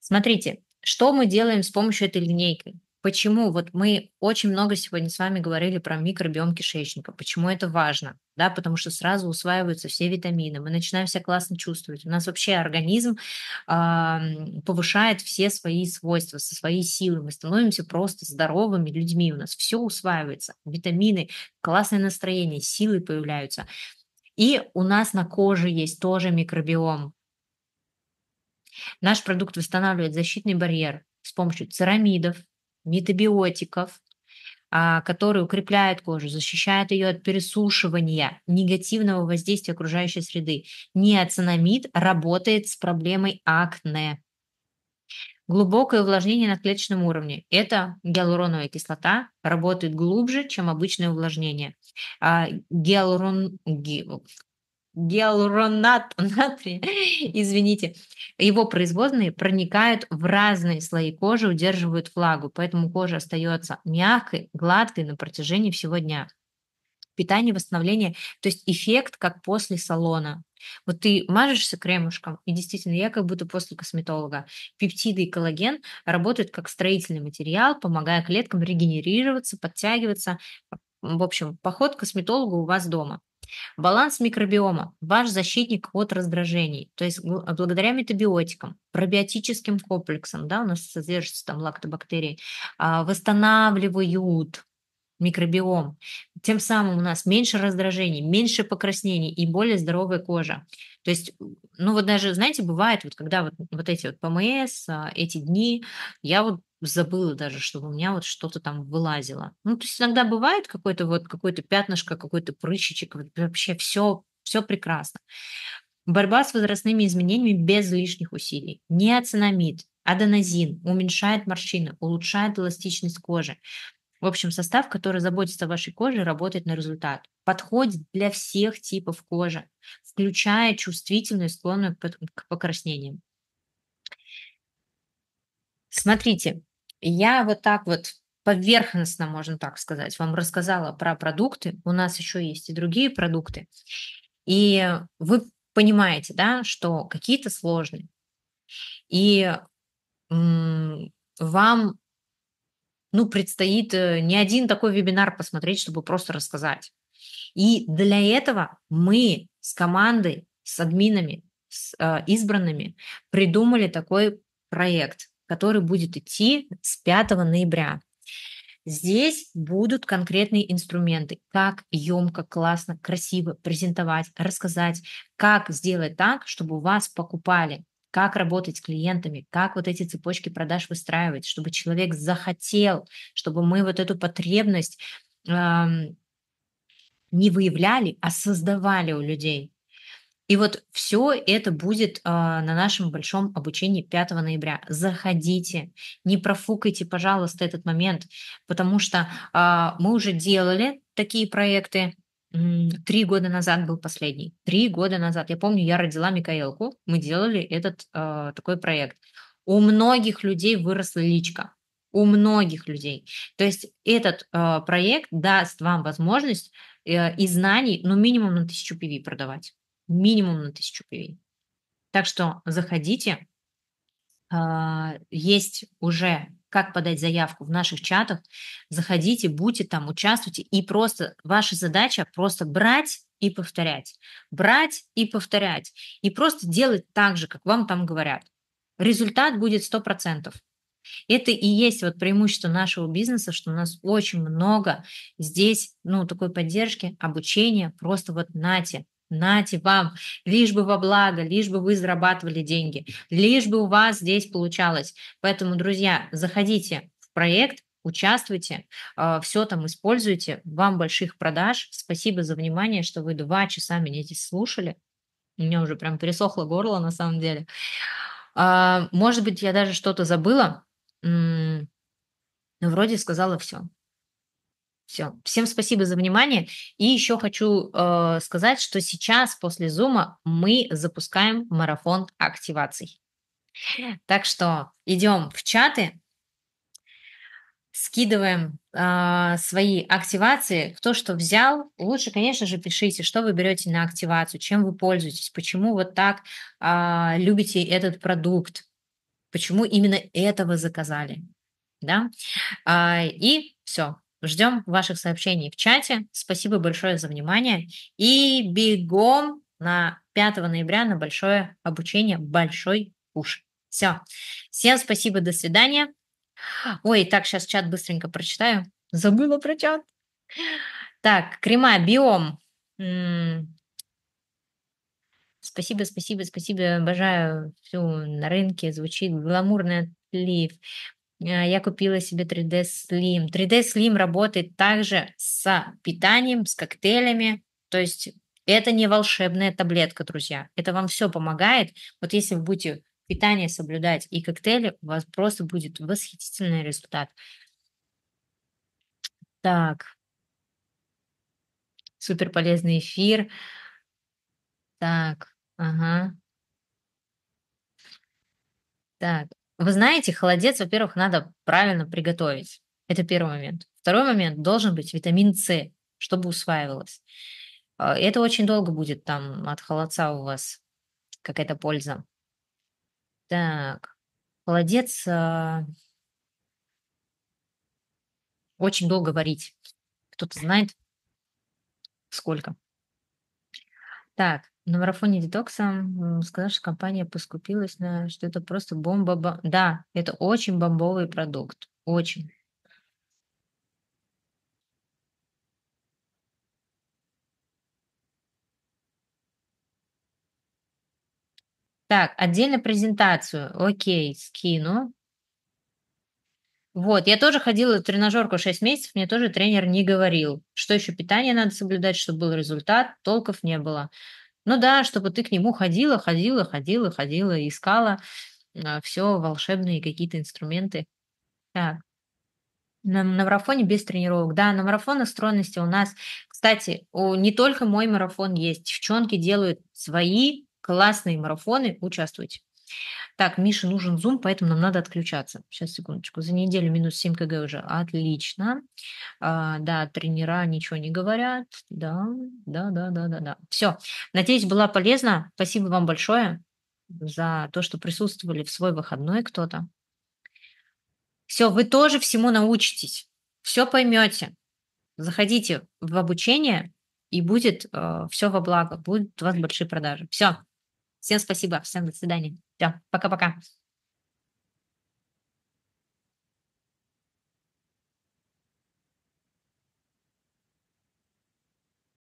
Смотрите, что мы делаем с помощью этой линейки? Почему? Вот мы очень много сегодня с вами говорили про микробиом кишечника. Почему это важно? Да, потому что сразу усваиваются все витамины, мы начинаем себя классно чувствовать. У нас вообще организм э, повышает все свои свойства, со своей силы. Мы становимся просто здоровыми людьми. У нас все усваивается. Витамины, классное настроение, силы появляются. И у нас на коже есть тоже микробиом. Наш продукт восстанавливает защитный барьер с помощью церамидов, метабиотиков, а, которые укрепляют кожу, защищают ее от пересушивания, негативного воздействия окружающей среды. Неоцинамид работает с проблемой акне. Глубокое увлажнение на клеточном уровне. Это гиалуроновая кислота, работает глубже, чем обычное увлажнение. А, гиалурон гиалуронат натрия, извините, его производные проникают в разные слои кожи, удерживают влагу, поэтому кожа остается мягкой, гладкой на протяжении всего дня. Питание, восстановление, то есть эффект, как после салона. Вот ты мажешься кремушком, и действительно, я как будто после косметолога. Пептиды и коллаген работают как строительный материал, помогая клеткам регенерироваться, подтягиваться. В общем, поход к косметологу у вас дома. Баланс микробиома – ваш защитник от раздражений. То есть благодаря метабиотикам, пробиотическим комплексам, да, у нас содержатся там лактобактерии, а, восстанавливают микробиом. Тем самым у нас меньше раздражений, меньше покраснений и более здоровая кожа. То есть, ну вот даже, знаете, бывает, вот когда вот, вот эти вот ПМС, а, эти дни, я вот забыла даже, чтобы у меня вот что-то там вылазило. Ну, то есть иногда бывает какой то вот какой то пятнышко, какой-то прыщичек, вообще все, все прекрасно. Борьба с возрастными изменениями без лишних усилий. Неоцинамид, аденозин уменьшает морщины, улучшает эластичность кожи. В общем, состав, который заботится о вашей коже, работает на результат. Подходит для всех типов кожи, включая чувствительную, склонную к покраснениям. Смотрите, я вот так вот поверхностно, можно так сказать, вам рассказала про продукты. У нас еще есть и другие продукты. И вы понимаете, да, что какие-то сложные. И вам ну, предстоит э, не один такой вебинар посмотреть, чтобы просто рассказать. И для этого мы с командой, с админами, с э, избранными придумали такой проект который будет идти с 5 ноября. Здесь будут конкретные инструменты, как емко, классно, красиво презентовать, рассказать, как сделать так, чтобы вас покупали, как работать с клиентами, как вот эти цепочки продаж выстраивать, чтобы человек захотел, чтобы мы вот эту потребность э, не выявляли, а создавали у людей. И вот все это будет э, на нашем большом обучении 5 ноября. Заходите, не профукайте, пожалуйста, этот момент, потому что э, мы уже делали такие проекты. Три года назад был последний. Три года назад. Я помню, я родила Микаэлку. Мы делали этот э, такой проект. У многих людей выросла личка у многих людей. То есть этот э, проект даст вам возможность э, и знаний, ну, минимум на тысячу PV продавать минимум на тысячу гривен. Так что заходите. А, есть уже как подать заявку в наших чатах. Заходите, будьте там, участвуйте. И просто ваша задача просто брать и повторять. Брать и повторять. И просто делать так же, как вам там говорят. Результат будет 100%. Это и есть вот преимущество нашего бизнеса, что у нас очень много здесь, ну, такой поддержки, обучения, просто вот нате. Нате вам, лишь бы во благо, лишь бы вы зарабатывали деньги, лишь бы у вас здесь получалось. Поэтому, друзья, заходите в проект, участвуйте, а, все там используйте. Вам больших продаж. Спасибо за внимание, что вы два часа меня здесь слушали. У меня уже прям пересохло горло на самом деле. А, может быть, я даже что-то забыла. Вроде сказала все. Все. Всем спасибо за внимание. И еще хочу э, сказать, что сейчас после зума мы запускаем марафон активаций. Так что идем в чаты, скидываем э, свои активации, кто что взял. Лучше, конечно же, пишите, что вы берете на активацию, чем вы пользуетесь, почему вот так э, любите этот продукт, почему именно этого заказали. Да? Э, и все, Ждем ваших сообщений в чате. Спасибо большое за внимание. И бегом на 5 ноября на большое обучение «Большой уж. Все. Всем спасибо, до свидания. Ой, так, сейчас чат быстренько прочитаю. Забыла про чат. Так, крема, биом. Спасибо, спасибо, спасибо. Обожаю всю на рынке. Звучит гламурный отлив. А, я купила себе 3D Slim. 3D Slim работает также с питанием, с коктейлями. То есть это не волшебная таблетка, друзья. Это вам все помогает. Вот если вы будете питание соблюдать и коктейли, у вас просто будет восхитительный результат. Так. Супер полезный эфир. Так, ага. Так, вы знаете, холодец, во-первых, надо правильно приготовить. Это первый момент. Второй момент должен быть витамин С, чтобы усваивалось. А, это очень долго будет там от холодца у вас какая-то польза. Так, холодец э, очень долго варить. Кто-то знает, сколько. Так, на марафоне детокса сказала, что компания поскупилась на что это просто бомба. Да, это очень бомбовый продукт. Очень. Так, отдельно презентацию. Окей, скину. Вот, я тоже ходила в тренажерку 6 месяцев, мне тоже тренер не говорил, что еще питание надо соблюдать, чтобы был результат, толков не было. Ну да, чтобы ты к нему ходила, ходила, ходила, ходила, искала а, все волшебные какие-то инструменты. Так. На, на марафоне без тренировок. Да, на марафонах стройности у нас, кстати, у, не только мой марафон есть. Девчонки делают свои классные марафоны. Участвуйте. Так, Мише нужен зум, поэтому нам надо отключаться. Сейчас, секундочку. За неделю минус 7 кг уже. Отлично. А, да, тренера ничего не говорят. Да, да, да, да, да, да. Все. Надеюсь, была полезна. Спасибо вам большое за то, что присутствовали в свой выходной кто-то. Все, вы тоже всему научитесь, все поймете. Заходите в обучение, и будет э, все во благо, будут у вас большие продажи. Все. Всем спасибо, всем до свидания. Все, пока-пока.